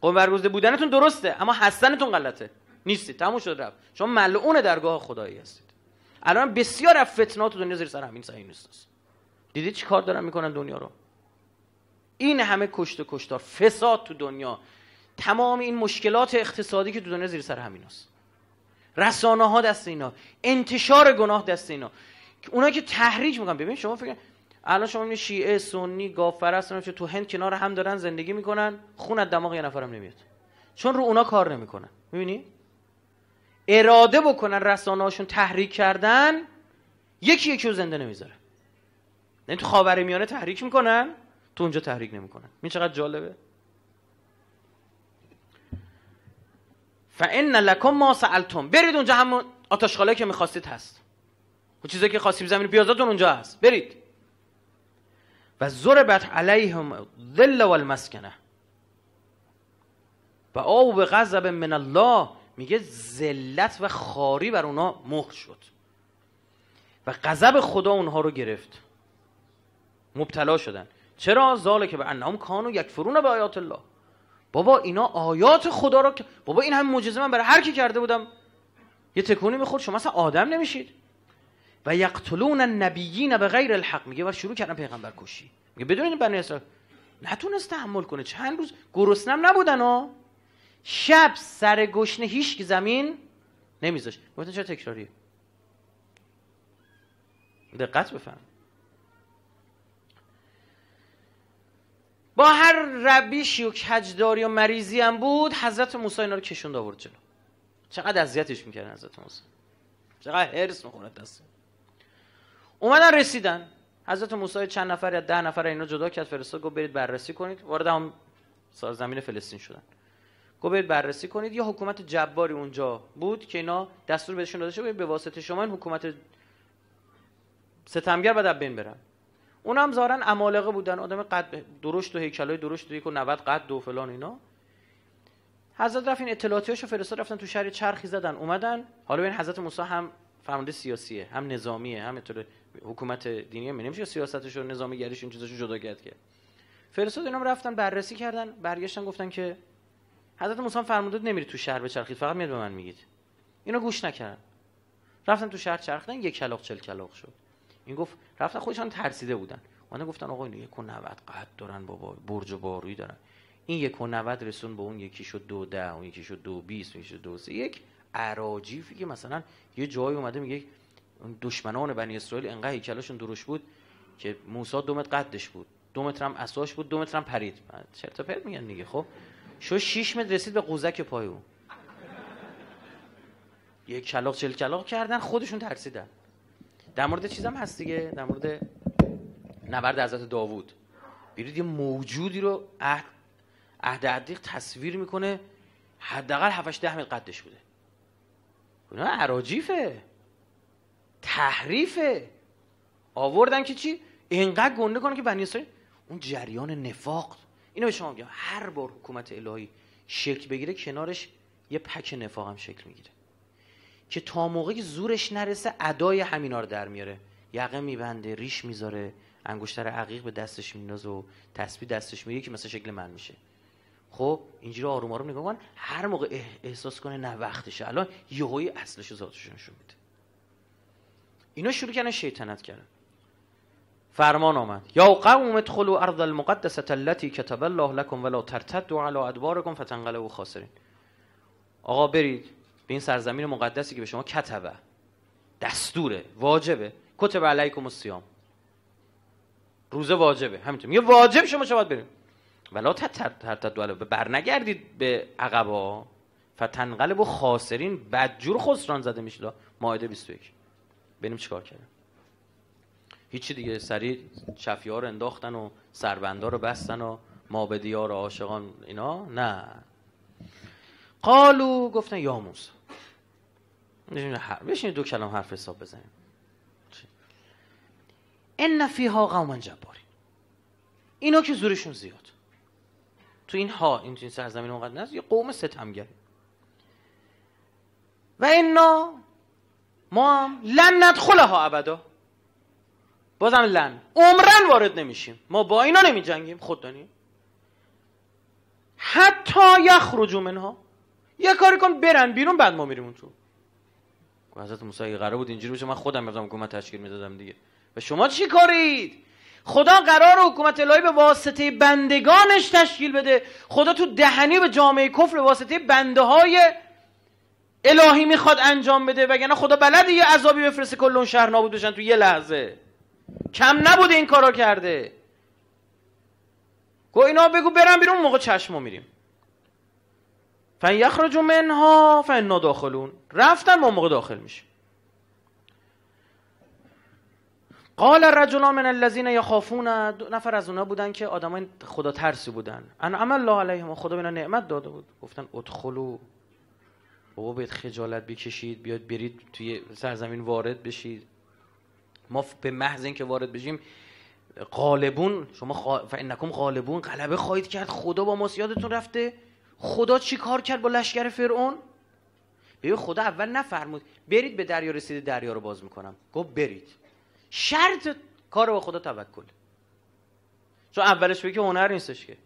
قوم برگزیده بودنتون درسته اما هستنتون غلطه نیستید تموم شد رفت شما ملعون درگاه خدایی هستید الان بسیار از فتنات دنیا زیر سر همین صحیح نیست دیدید چی کار دارن میکنن دنیا رو این همه کشت و کشتار فساد تو دنیا تمام این مشکلات اقتصادی که تو دنیا زیر سر همین هست. رسانه ها دست اینا انتشار گناه دست اینا اونا که تحریج میکنن ببین شما فکر الان شما میبینید شیعه سنی هستن که تو هند کنار هم دارن زندگی میکنن خون از دماغ یه نفرم نمیاد چون رو اونا کار نمیکنن میبینی اراده بکنن رسانه هاشون تحریک کردن یکی یکی رو زنده نمیذاره یعنی تو خاورمیانه تحریک میکنن تو اونجا تحریک نمیکنن این چقدر جالبه فان لکم ما سالتم برید اونجا همون آتشخاله که میخواستید هست اون چیزایی که خواستیم زمین بیازاتون اونجا هست برید و ضربت علیهم ذل والمسکنه و او به غضب من الله میگه ذلت و خاری بر اونا مهر شد و غضب خدا اونها رو گرفت مبتلا شدن چرا که به کانو یک فرونه به آیات الله بابا اینا آیات خدا را بابا این همه معجزه من برای هر کی کرده بودم یه تکونی میخورد شما اصلا آدم نمیشید و یقتلون النبیین به غیر الحق میگه و شروع کردن پیغمبر کشی میگه بدونید بنی اسرائیل نتونست تحمل کنه چند روز گرسنم نبودن ها شب سر گشنه هیچ زمین نمیذاشت گفتن چرا تکراریه دقت بفهم با هر ربیشی و کجداری و مریضی هم بود حضرت موسی اینا رو کشوند آورد جلو چقدر اذیتش میکردن حضرت موسی چقدر هرس میخورد دست اومدن رسیدن حضرت موسی چند نفر یا ده نفر اینا جدا کرد فرستاد گفت برید بررسی کنید وارد هم زمین فلسطین شدن گفت برید بررسی کنید یه حکومت جباری اونجا بود که اینا دستور بهشون داده شده به واسطه شما این حکومت ستمگر بعد بین برن اون هم زارن امالقه بودن آدم قد درشت و هیکلای درشت و یک 90 قد دو فلان اینا حضرت رفت این اطلاعاتیاشو فرستاد رفتن تو شهر چرخی زدن اومدن حالا این حضرت موسی هم فرمانده سیاسیه هم نظامیه هم اطلاع حکومت دینیه من نمیشه سیاستش و نظامی گریش این چیزاشو جدا کرد که فرستاد اینا رفتن بررسی کردن برگشتن گفتن که حضرت موسی فرمانده نمیری تو شهر به فقط میاد به من میگید اینا گوش نکردن رفتن تو شهر چرخیدن یک کلاق چل کلاق شد این گفت رفتن خودشان ترسیده بودن اونا گفتن آقا اینو یک و نوت قد دارن بابا برج و بارویی دارن این یک و نوت رسون به اون یکی شد دو ده اون یکی شد دو بیست اون یکی شد دو سه یک عراجیفی که مثلا یه جایی اومده میگه دشمنان بنی اسرائیل انقدر هیکلشون دروش بود که موساد دو متر قدش بود دو متر هم اساش بود دو متر هم پرید چرت و میگن دیگه خب شو 6 متر رسید به قوزک پای اون یک کلاق چل کلاق کردن خودشون ترسیدن در مورد چیزم هست دیگه در مورد نبرد حضرت داوود بیرید یه موجودی رو عهد عهد عدیق تصویر میکنه حداقل 7 ده متر قدش بوده اینا عراجیفه تحریفه آوردن که چی اینقدر گنده کنه که بنی اون جریان نفاق اینو به شما میگم هر بار حکومت الهی شکل بگیره کنارش یه پک نفاق هم شکل میگیره که تا موقعی زورش نرسه ادای همینا رو در میاره یقه میبنده ریش میذاره انگشتر عقیق به دستش میندازه و تسبیح دستش میگیره که مثلا شکل من میشه خب اینجوری آروم آروم نگاه کن هر موقع احساس کنه نه وقتشه الان یهوی اصلش و ذاتش نشون میده اینا شروع کردن شیطنت کردن فرمان آمد یا قوم ادخلوا ارض المقدسه التي كتب الله لكم ولا ترتدوا على ادباركم فتنقلبوا خاسرين آقا برید به این سرزمین مقدسی که به شما کتبه دستوره واجبه کتب علیکم الصیام روزه واجبه همینطور میگه واجب شما شما باید بریم ولا به بر نگردید به عقبا فتنقلب و خاسرین بدجور خسران زده میشه ماهده 21 بریم چیکار کردن هیچی دیگه سری چفیار رو انداختن و سربنده رو بستن و مابدی ها عاشقان اینا نه قالو گفتن یا بشین دو کلام حرف حساب بزنیم ان ها قوما جباری اینا که زورشون زیاد تو این ها این تو این سرزمین اونقدر نیست یه قوم ستمگر و اینا ما هم لن ها ابدا بازم لن عمرن وارد نمیشیم ما با اینا نمی جنگیم خود دانیم حتی یخرجو منها یه کاری کن برن بیرون بعد ما میریم اون تو حضرت موسی قرار بود اینجوری بشه من خودم رفتم حکومت تشکیل میدادم دیگه و شما چی کارید خدا قرار حکومت الهی به واسطه بندگانش تشکیل بده خدا تو دهنی به جامعه کفر به واسطه بنده های الهی میخواد انجام بده وگرنه خدا بلد یه عذابی بفرسته کل اون شهر نابود بشن تو یه لحظه کم نبوده این کارا کرده گو اینا بگو برم بیرون موقع چشمو میریم فن یخرجو منها فن داخلون رفتن ما موقع داخل میشه قال الرجلان من الذين يخافون دو نفر از اونا بودن که آدمای خدا ترسی بودن عمل الله علیهم خدا به نعمت داده بود گفتن ادخلوا بابا بهت خجالت بکشید بیاد برید توی سرزمین وارد بشید ما به محض اینکه وارد بشیم غالبون شما خا... فانکم غالبون غلبه خواهید کرد خدا با ما یادتون رفته خدا چی کار کرد با لشکر فرعون ببین خدا اول نفرمود برید به دریا رسید دریا رو باز میکنم گفت برید شرط کار با خدا توکل چون اولش که هنر نیستش که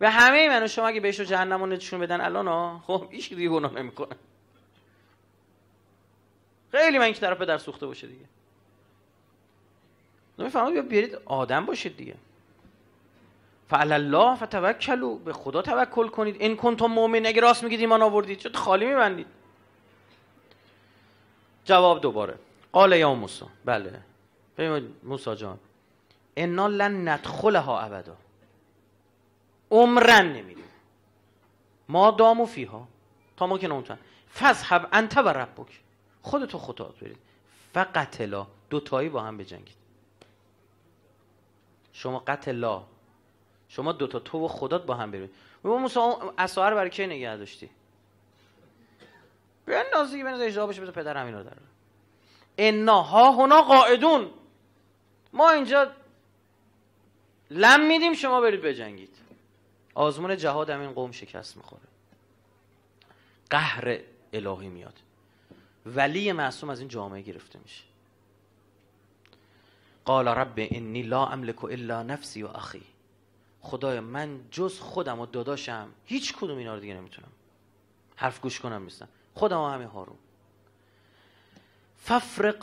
و همه منو شما اگه بهش رو جهنم رو بدن الان ها خب ایش دیگه گناه نمیکنه خیلی من این طرف به در سوخته باشه دیگه نمیفهمم بیا برید آدم باشید دیگه فعل الله فتوکلوا به خدا توکل کنید این کنتم مؤمن اگه راست میگید ایمان آوردید چه خالی میبندید جواب دوباره قال یا موسی بله ببین موسی جان انا لن ندخلها ابدا عمرن نمیریم ما دام و فیها تا ما که نمتن فزحب انت و ربک خودتو خطاعت برید و قتلا دوتایی با هم بجنگید شما قتلا شما دوتا تو و خدات با هم برید بابا موسی اون برای کی نگه داشتی بنداز دیگه بنداز بشه بده پدر همین رو داره انا ها هنا قاعدون ما اینجا لم میدیم شما برید بجنگید آزمون جهاد هم این قوم شکست میخوره قهر الهی میاد ولی معصوم از این جامعه گرفته میشه قال رب انی لا املک الا نفسی و اخی خدایا من جز خودم و داداشم هیچ کدوم اینا رو دیگه نمیتونم حرف گوش کنم نیستم خودم و همین هارون ففرق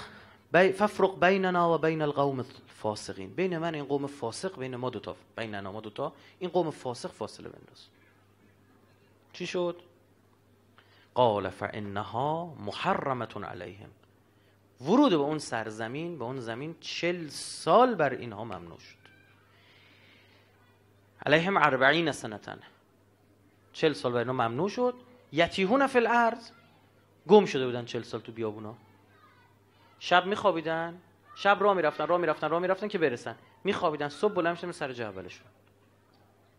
بی... ففرق بیننا و بین القوم فاسقین بین من این قوم فاسق بین ما دوتا بین ما دوتا این قوم فاسق فاصله بنداز چی شد قال فانها محرمتون علیهم ورود به اون سرزمین به اون زمین چل سال بر اینها ممنوع شد علیهم اربعین سنتن چل سال برای اینا ممنوع شد یتیهون فی الارض گم شده بودن چل سال تو بیابونا شب میخوابیدن شب راه میرفتن راه میرفتن راه میرفتن که برسن میخوابیدن صبح بلند میشدن سر جبلشون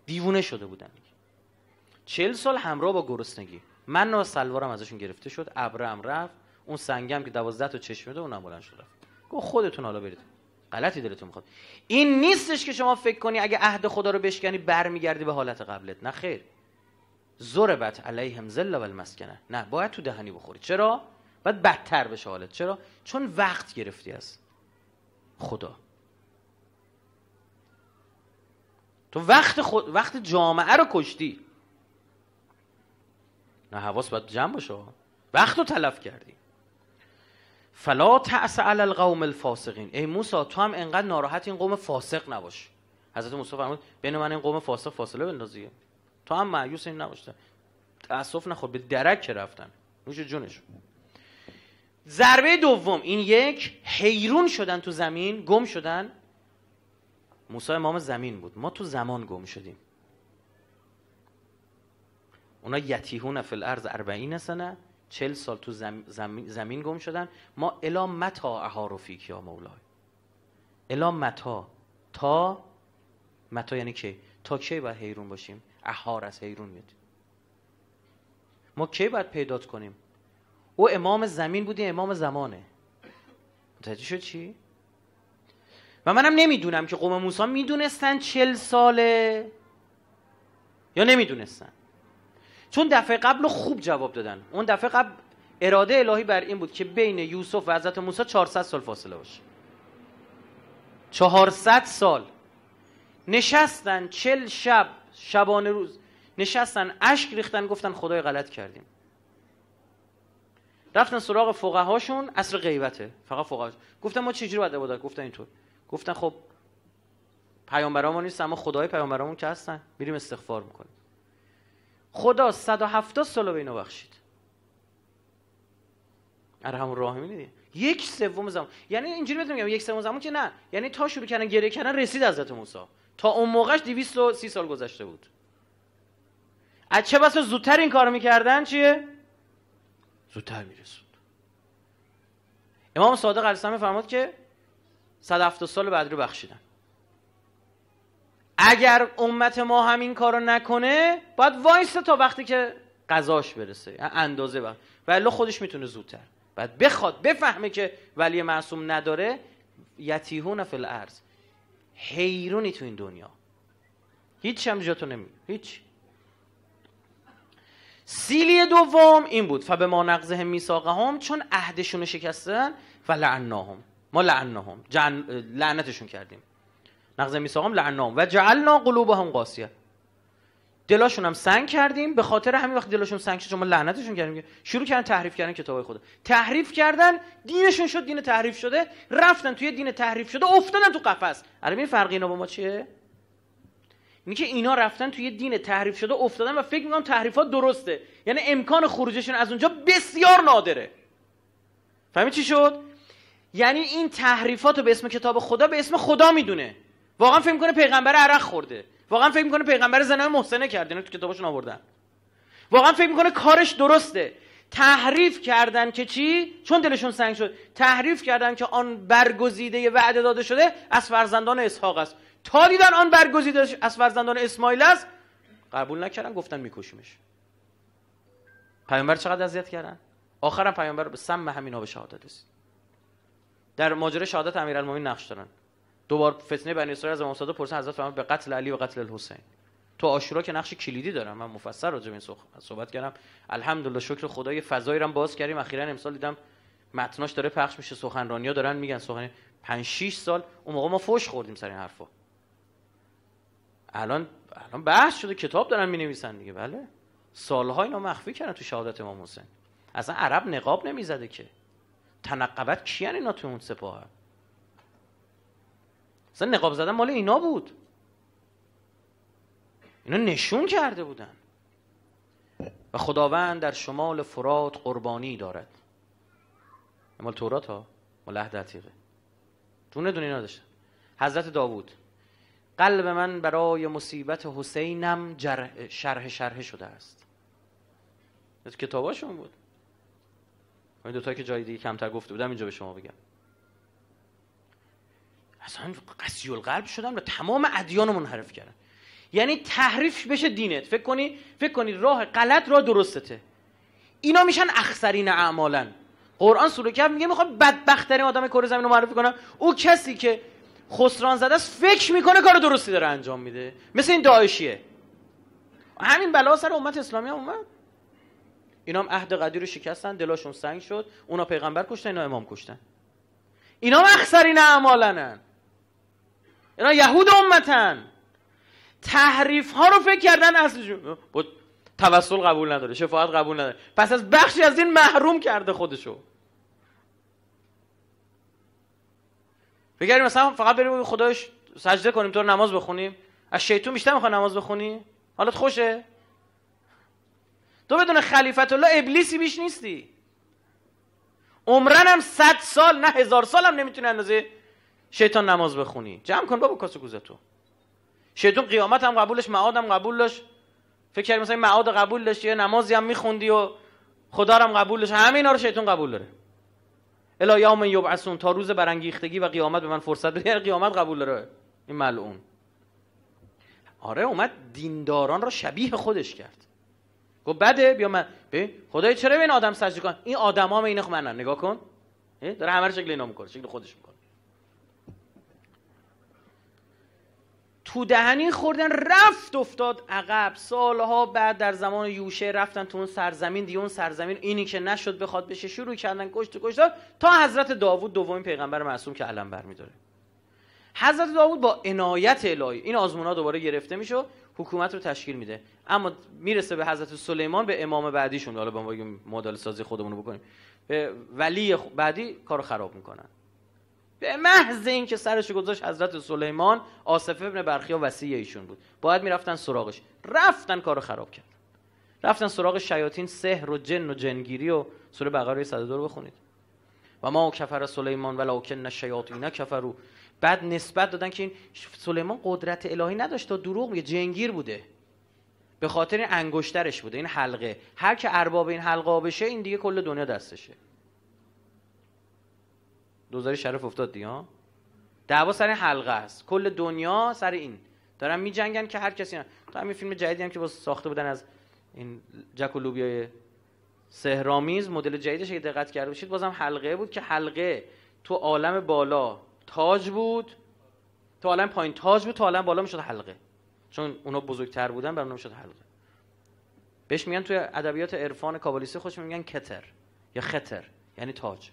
دیوونه شده بودن چل سال همراه با گرسنگی من و سلوارم ازشون گرفته شد ابرم رفت اون سنگم که دوازده تا چشمه ده اونم بلند شد رفت گفت خودتون حالا برید غلطی دلتون میخواد این نیستش که شما فکر کنی اگه عهد خدا رو بشکنی برمیگردی به حالت قبلت نه خیر ذربت علیهم ذل و المسکنه نه باید تو دهنی بخوری چرا باید بدتر بشه حالت چرا چون وقت گرفتی از خدا تو وقت خود وقت جامعه رو کشتی نه حواس باید جمع باشه وقت رو تلف کردی فلا تعس علی القوم الفاسقین ای موسی تو هم انقدر ناراحت این قوم فاسق نباش حضرت موسی فرمود بین من این قوم فاسق فاصله بندازی تو هم مایوس این نباش تاسف نخور به درک رفتن نوش جونش ضربه دوم این یک حیرون شدن تو زمین گم شدن موسی امام زمین بود ما تو زمان گم شدیم اونا یتیهون فی الارض 40 سنه چل سال تو زمین گم شدن ما الا متا احارفیک یا مولای الا متا تا متا یعنی که تا کی باید حیرون باشیم احار از حیرون میاد ما کی باید پیدات کنیم او امام زمین بودی امام زمانه متوجه شد چی و منم نمیدونم که قوم موسی میدونستن چل ساله یا نمیدونستن چون دفعه قبل خوب جواب دادن اون دفعه قبل اراده الهی بر این بود که بین یوسف و حضرت موسی 400 سال فاصله باشه 400 سال نشستن چل شب شبانه روز نشستن اشک ریختن گفتن خدای غلط کردیم رفتن سراغ هاشون اصر غیبته فقط فقهاش گفتن ما چجوری باید عبادت گفتن اینطور گفتن خب پیامبرامون نیست اما خدای پیامبرامون که هستن میریم استغفار میکنیم خدا 170 سال به اینو بخشید ارحم الراحمین دیگه یک سوم زمان یعنی اینجوری بهتون میگم یک سوم زمان که نه یعنی تا شروع کردن گریه کردن رسید حضرت موسی تا اون موقعش 230 سال گذشته بود از چه بسا زودتر این کارو میکردن چیه زودتر میرسوند امام صادق علیه السلام فرمود که 170 سال بعد رو بخشیدن اگر امت ما همین کارو نکنه باید وایسته تا وقتی که قضاش برسه اندازه وقت ولی خودش میتونه زودتر بعد بخواد بفهمه که ولی معصوم نداره یتیهون فی الارض حیرونی تو این دنیا هیچ هم جاتو نمی هیچ سیلی دوم این بود فبه ما میساقه هم چون عهدشون شکستن و لعناهم ما لعناهم جن... لعنتشون کردیم نقض میثاقم لعنام و جعلنا قلوبهم قاسیه دلاشون هم سنگ کردیم به خاطر همین وقت دلاشون سنگ شد ما لعنتشون کردیم شروع کردن تحریف کردن کتاب خدا تحریف کردن دینشون شد دین تحریف شده رفتن توی دین تحریف شده افتادن تو قفس آره این فرق اینا با ما چیه اینی اینا رفتن توی دین تحریف شده افتادن و فکر می‌کنم تحریفات درسته یعنی امکان خروجشون از اونجا بسیار نادره فهمی چی شد یعنی این تحریفات رو به اسم کتاب خدا به اسم خدا میدونه واقعا فکر میکنه پیغمبر عرق خورده واقعا فکر میکنه پیغمبر زنای محسنه کرده اینو تو کتابشون آوردن واقعا فکر میکنه کارش درسته تحریف کردن که چی چون دلشون سنگ شد تحریف کردن که آن برگزیده وعده داده شده از فرزندان اسحاق است تا دیدن آن برگزیده از فرزندان اسماعیل است قبول نکردن گفتن میکشیمش پیامبر چقدر اذیت کردن آخرم پیامبر به سم همینا به شهادت رسید در ماجرای شهادت امیرالمومنین نقش دارن بار فتنه بنی اسرائیل از امام صادق پرسن حضرت فرمود به قتل علی و قتل الحسین تو آشورا که نقش کلیدی دارم من مفسر راجع به این صحبت کردم الحمدلله شکر خدای فضایی باز کردیم اخیرا امسال دیدم متناش داره پخش میشه سخنرانیا دارن میگن سخن 5 6 سال اون موقع ما فوش خوردیم سر این حرفا الان الان بحث شده کتاب دارن می نویسن دیگه بله سالها اینا مخفی کردن تو شهادت امام حسین اصلا عرب نقاب نمیزده که تنقبت کیان اینا تو اون سپاه اصلا نقاب زدن مال اینا بود اینا نشون کرده بودن و خداوند در شمال فرات قربانی دارد مال تورات ها مال عهد عتیقه دونه ندونی نداشتن حضرت داوود قلب من برای مصیبت حسینم جرح شرح شرح شده است کتاباشون بود این دوتایی که جای دیگه کمتر گفته بودم اینجا به شما بگم اصلا قسی القلب شدن و تمام ادیان رو منحرف کردن یعنی تحریف بشه دینت فکر کنی فکر کنی راه غلط راه درستته اینا میشن اخسرین اعمالا قرآن سوره کهف میگه میخوام بدبختترین آدم کره زمین رو معرفی کنم او کسی که خسران زده است فکر میکنه کار درستی داره انجام میده مثل این داعشیه همین بلا سر امت اسلامی هم اومد اینا هم عهد قدیر رو شکستن دلاشون سنگ شد اونا پیغمبر کشتن اینا امام کشتن اینا هم اخسرین اعمالنن اینا یهود امتن تحریف ها رو فکر کردن اصلشون با توسل قبول نداره شفاعت قبول نداره پس از بخشی از این محروم کرده خودشو بگریم مثلا فقط بریم خدایش سجده کنیم تو نماز بخونیم از شیطون بیشتر میخوای نماز بخونی حالت خوشه تو بدون خلیفت الله ابلیسی بیش نیستی عمرن هم صد سال نه هزار سال هم نمیتونه اندازه شیطان نماز بخونی جمع کن بابا کاسه تو شیطان قیامت هم قبولش معاد هم قبولش فکر کردی مثلا معاد قبول داشتی یه نمازی هم میخوندی و خدا هم قبولش داشت رو شیطان قبول داره الا یوم یبعثون تا روز برانگیختگی و قیامت به من فرصت بده یعنی قیامت قبول داره این ملعون آره اومد دینداران رو شبیه خودش کرد گفت بده بیا من ببین خدای چرا این آدم سجده کن این آدمام اینا خب منن نگاه کن داره همه رو شکل شکل خودش میکنه تو دهنی خوردن رفت افتاد عقب سالها بعد در زمان یوشه رفتن تو اون سرزمین اون سرزمین اینی که نشد بخواد بشه شروع کردن کشت و تا حضرت داوود دومین پیغمبر معصوم که علم برمیداره حضرت داوود با عنایت الهی این آزمونا دوباره گرفته میشه حکومت رو تشکیل میده اما میرسه به حضرت سلیمان به امام بعدیشون حالا به مدل سازی خودمون رو بکنیم به ولی بعدی کارو خراب میکنن به محض اینکه سرش گذاشت حضرت سلیمان آصف ابن برخیا وسیع ایشون بود باید میرفتن سراغش رفتن کارو خراب کرد رفتن سراغ شیاطین سحر و جن و جنگیری و سوره بقره 102 رو بخونید و ما کفر سلیمان ولکن الشیاطین رو بعد نسبت دادن که این سلیمان قدرت الهی نداشت تا دروغ یه جنگیر بوده به خاطر این انگشترش بوده این حلقه هر که ارباب این حلقه بشه این دیگه کل دنیا دستشه دوزاری شرف افتاد دیگه دعوا سر حلقه است کل دنیا سر این دارن میجنگن که هر کسی تو همین فیلم جدیدی هم که باز ساخته بودن از این جک و لوبیای سهرامیز مدل جدیدش اگه دقت کرده باشید بازم حلقه بود که حلقه تو عالم بالا تاج بود تو عالم پایین تاج بود تو عالم بالا میشد حلقه چون اونا بزرگتر بودن بر اونا میشد حلقه بهش میگن توی ادبیات عرفان کابالیستی خوش میگن کتر یا خطر یعنی تاج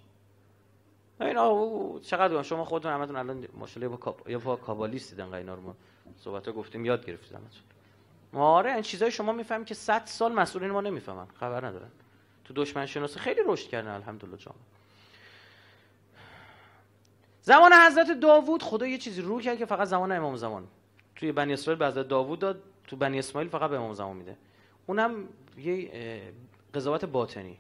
این آو چقدر شما خودتون همتون الان ماشاءالله با کاب... یا با کابالیست دیدن اینا رو ما صحبت‌ها گفتیم یاد گرفتید همتون آره این چیزای شما میفهمی که 100 سال مسئولین ما نمیفهمن خبر ندارن تو دشمن شناسی خیلی رشد کردن الحمدلله جان زمان حضرت داوود خدا یه چیزی رو کرد که فقط زمان امام زمان توی بنی اسرائیل به حضرت داوود داد تو بنی اسماعیل فقط به امام زمان میده اونم یه قضاوت باطنی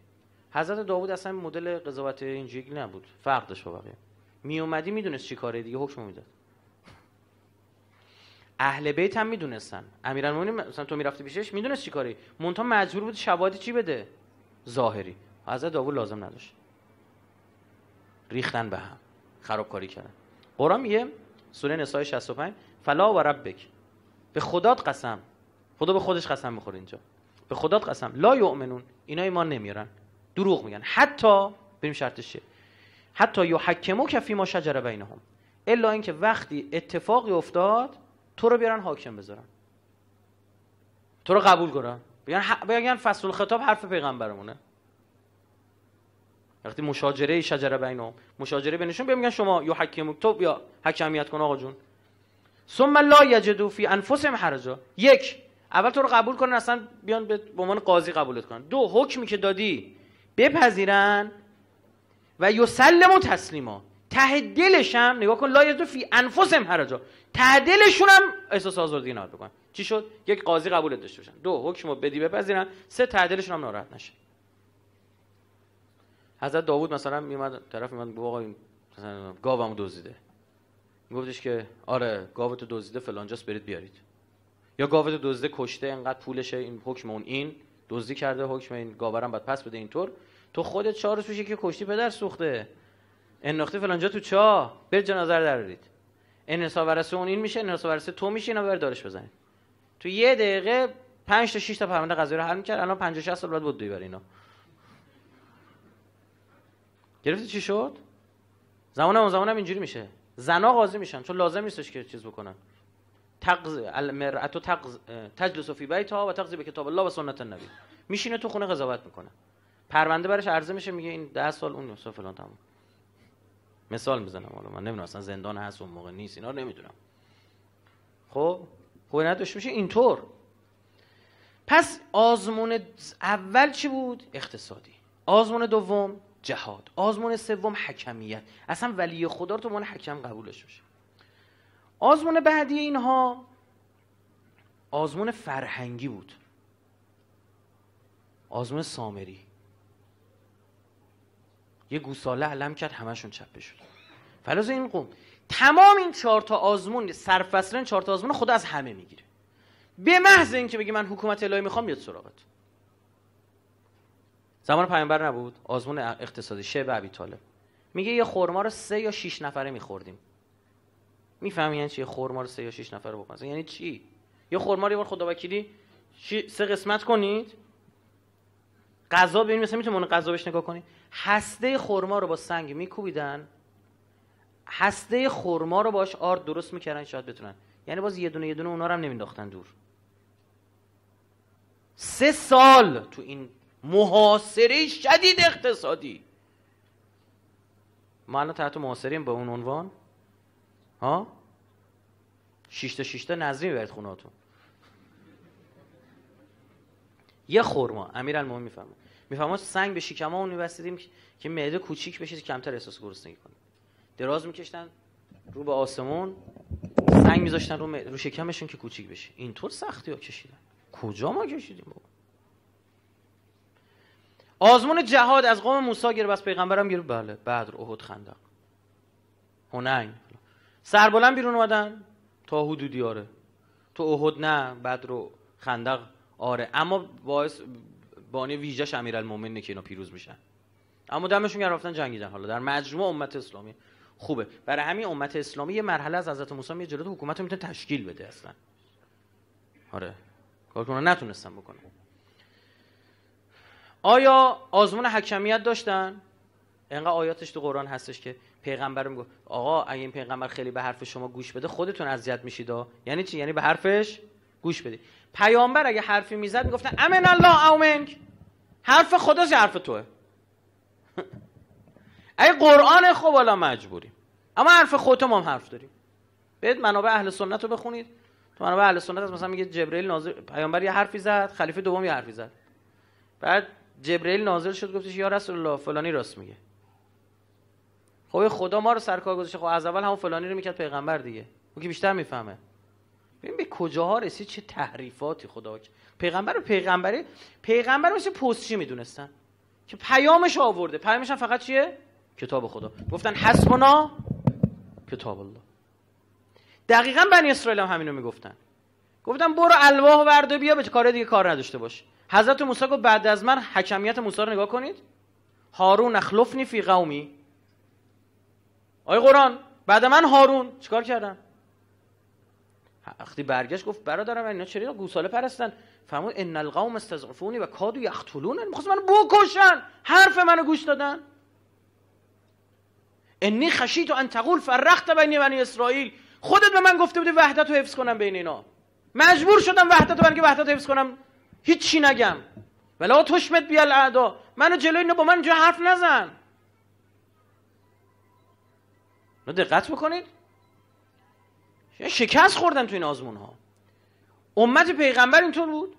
حضرت داوود اصلا مدل قضاوت اینجوری نبود فرق داشت با بقیه می اومدی میدونست چی کاره دیگه حکم میداد اهل بیت هم میدونستن امیرالمومنین مثلا تو میرفتی پیشش میدونست چی کاری مونتا مجبور بود شواهد چی بده ظاهری حضرت داوود لازم نداشت ریختن به هم خرابکاری کردن قرآن میگه سوره نساء 65 فلا و ربک به خدات قسم خدا به خودش قسم میخوره اینجا به خدات قسم لا یؤمنون اینا ایمان نمیارن دروغ میگن حتی بریم شرطش چیه حتی یحکمو کفی ما شجره بینهم الا اینکه وقتی اتفاقی افتاد تو رو بیارن حاکم بذارن تو رو قبول کنن بگن, فصل خطاب حرف پیغمبرمونه وقتی مشاجره شجره بینهم مشاجره بینشون بیان میگن شما حکمو تو بیا حکمیت کن آقا جون ثم لا یجدو فی انفسهم حرجا یک اول تو رو قبول کنن اصلا بیان به عنوان قاضی قبولت کنن دو حکمی که دادی بپذیرن و یسلم و تسلیما ته دلشم نگاه کن لایزو فی انفسهم هر ته دلشون هم احساس آزردگی نباید بکنن چی شد یک قاضی قبول داشته باشن دو حکمو بدی بپذیرن سه ته هم ناراحت نشه حضرت داوود مثلا میومد طرف میومد گفت این مثلا گاوامو دزدیده میگفتش که آره گاوتو دزدیده فلانجاست برید بیارید یا گاوتو دزده کشته انقدر پولشه این حکم اون این دزدی کرده حکم این گاورم بعد پس بده اینطور تو خودت چهار روز پیش که کشتی پدر سوخته انداختی فلانجا تو چا بر جنازه رو درارید این ورسه اون این میشه این ورسه تو میشه اینا بر دارش بزنید تو یه دقیقه 5 تا 6 تا پرونده قضایی رو حل میکرد الان 50 60 سال بعد بود دو اینا گرفتی چی شد زمان اون زمان اینجوری میشه زنا قاضی میشن چون لازم نیستش که چیز بکنن تقض تو تقض تجلس فی بیتها و تقضی به کتاب الله و سنت النبی میشینه تو خونه قضاوت میکنه پرونده برش عرضه میشه میگه این ده سال اون مثلا فلان تمام مثال میزنم حالا من نمیدونم اصلا زندان هست اون موقع نیست اینا رو نمیدونم خب خوبی نداشت میشه اینطور پس آزمون اول چی بود اقتصادی آزمون دوم جهاد آزمون سوم حکمیت اصلا ولی خدا رو تو من حکم قبولش میشه آزمون بعدی اینها آزمون فرهنگی بود آزمون سامری یه گوساله علم کرد همشون چپ شد فلاز این قوم تمام این چهار تا آزمون سرفصلن چهار تا آزمون خدا از همه میگیره به محض اینکه بگی من حکومت الهی میخوام میاد سراغت زمان پیامبر نبود آزمون اقتصادی و ابی طالب میگه یه خرما رو سه یا شش نفره میخوردیم میفهمی یعنی چی خرما رو سه یا شش نفره بکنید یعنی چی یه خرما رو یعنی بار خدا وکیلی سه قسمت کنید غذا ببینید مثلا اون غذا بهش نگاه کنی هسته خرما رو با سنگ میکوبیدن هسته خرما رو باش آرد درست میکردن شاید بتونن یعنی باز یه دونه یه دونه اونا رو هم نمینداختن دور سه سال تو این محاصره شدید اقتصادی ما الان تحت محاصریم به اون عنوان ها شیشتا شیشتا نظری برد خونهاتون یه خورما امیرالمومنین میفهمه میفهمه سنگ به شکممون اون که معده کوچیک بشه کمتر احساس گرسنگی کنه دراز میکشتن رو به آسمون سنگ میذاشتن رو, رو شکمشون که کوچیک بشه اینطور سختی ها کشیدن کجا ما کشیدیم بابا آزمون جهاد از قوم موسی گیر بس پیغمبرم گیر بله بدر احد خندق هنین سربلند بیرون اومدن تا حدودی آره تو احد نه بدر و خندق آره اما باعث بانی ویژش امیرالمومنینه که اینا پیروز میشن اما دمشون گرم رفتن جنگیدن حالا در مجموع امت اسلامی خوبه برای همین امت اسلامی یه مرحله از حضرت موسی یه جلد حکومت رو میتونه تشکیل بده اصلا آره کارکنان نتونستن بکنه آیا آزمون حکمیت داشتن اینقدر آیاتش تو قرآن هستش که پیغمبر میگه آقا اگه این پیغمبر خیلی به حرف شما گوش بده خودتون اذیت میشید یعنی چی یعنی به حرفش گوش بده پیامبر اگه حرفی میزد میگفتن امن الله اومنک حرف خداست حرف توه اگه قرآن خب حالا مجبوریم اما حرف خودم هم حرف داریم بهت منابع اهل سنت رو بخونید تو منابع اهل سنت هست مثلا میگه جبرئیل ناظر پیامبر یه حرفی زد خلیفه دوم یه حرفی زد بعد جبرئیل ناظر شد گفتش یا رسول الله فلانی راست میگه خب خدا ما رو سرکار گذاشته خب از اول همون فلانی رو میکرد پیغمبر دیگه او که بیشتر میفهمه این به کجاها رسید چه تحریفاتی خدا پیغمبر و پیغمبری پیغمبر مثل پستچی میدونستن که پیامش آورده پیامش فقط چیه کتاب خدا گفتن حسبنا کتاب الله دقیقا بنی اسرائیل هم همینو میگفتن گفتن برو الواح ورده بیا به کار دیگه کار نداشته باش حضرت موسی گفت بعد از من حکمیت موسی رو نگاه کنید هارون اخلفنی فی قومی آی قرآن بعد من هارون چیکار کردم وقتی برگشت گفت برادرم اینا چرا گوساله پرستن فرمود ان القوم استضعفونی و کادو یقتلون میخواست منو بکشن حرف منو گوش دادن انی خشیت ان تقول فرخت بین بنی اسرائیل خودت به من گفته بودی وحدت رو حفظ کنم بین اینا مجبور شدم وحدت رو که وحدت حفظ کنم هیچی نگم ولا تشمت بیا الاعدا منو جلوی اینا با من جا حرف نزن دقت بکنید شکست خوردن تو این آزمون ها امت پیغمبر اینطور بود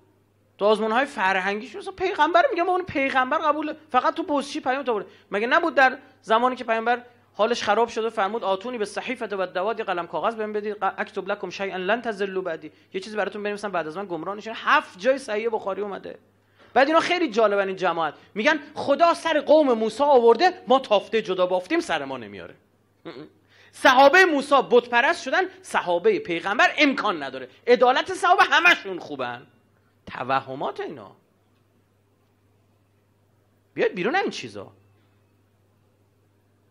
تو آزمون های فرهنگیش شد پیغمبر میگم اون پیغمبر قبول فقط تو بزچی پیام تو مگه نبود در زمانی که پیغمبر حالش خراب شده فرمود آتونی به صحیفه و دوادی قلم کاغذ بهم بدید اکتب لکم شیئا لن تزلوا بعدی یه چیزی براتون بنویسم بعد از من گمراه نشین هفت جای صحیح بخاری اومده بعد اینا خیلی جالبن این جماعت میگن خدا سر قوم موسی آورده ما تافته جدا بافتیم سر ما نمیاره صحابه موسی بتپرست شدن صحابه پیغمبر امکان نداره عدالت صحابه همشون خوبن توهمات اینا بیاد بیرون این چیزا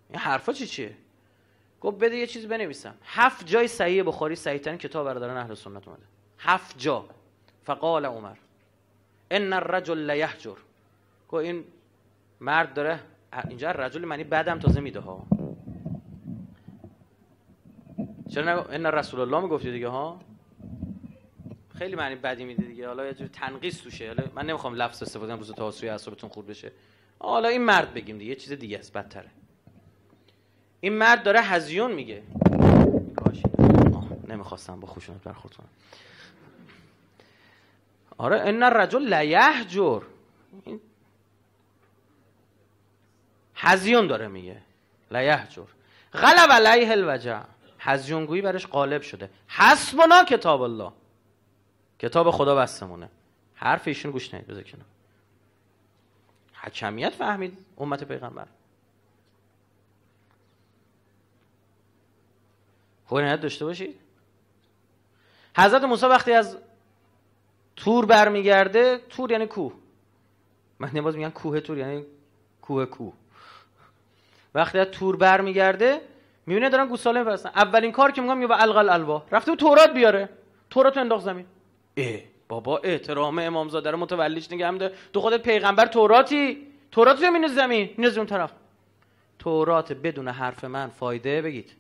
این حرفا چی چیه گفت بده یه چیز بنویسم هفت جای صحیح بخاری صحیح ترین کتاب برادران اهل سنت اومده هفت جا فقال عمر ان الرجل یحجر. گفت این مرد داره اینجا رجل منی بعدم تازه میده ها چرا نگو... ان رسول الله میگفتی دیگه ها خیلی معنی بدی میده دیگه حالا یه جور تنقیص توشه حالا من نمیخوام لفظ استفاده کنم روز تاسوی اعصابتون خورد بشه حالا این مرد بگیم دیگه یه چیز دیگه است بدتره این مرد داره هزیون میگه نمیخواستم با خوشونت برخورد کنم آره ان الرجل لا جور هزیون داره میگه لا یحجر غلب علیه الوجع هزیونگویی برش غالب شده حسبنا کتاب الله کتاب خدا بستمونه حرف ایشون گوش نهید بذار کنم حکمیت فهمید امت پیغمبر خورنیت داشته باشید حضرت موسی وقتی از تور برمیگرده تور یعنی کوه من نباز میگن کوه تور یعنی کوه کوه وقتی از تور برمیگرده میبینه دارن گوساله میفرستن اولین کار که میگم یه الوا رفته بود تورات بیاره تورات انداخت زمین اه بابا احترام امامزاده رو متولیش نگه تو خودت پیغمبر توراتی تورات رو زمین طرف تورات بدون حرف من فایده بگید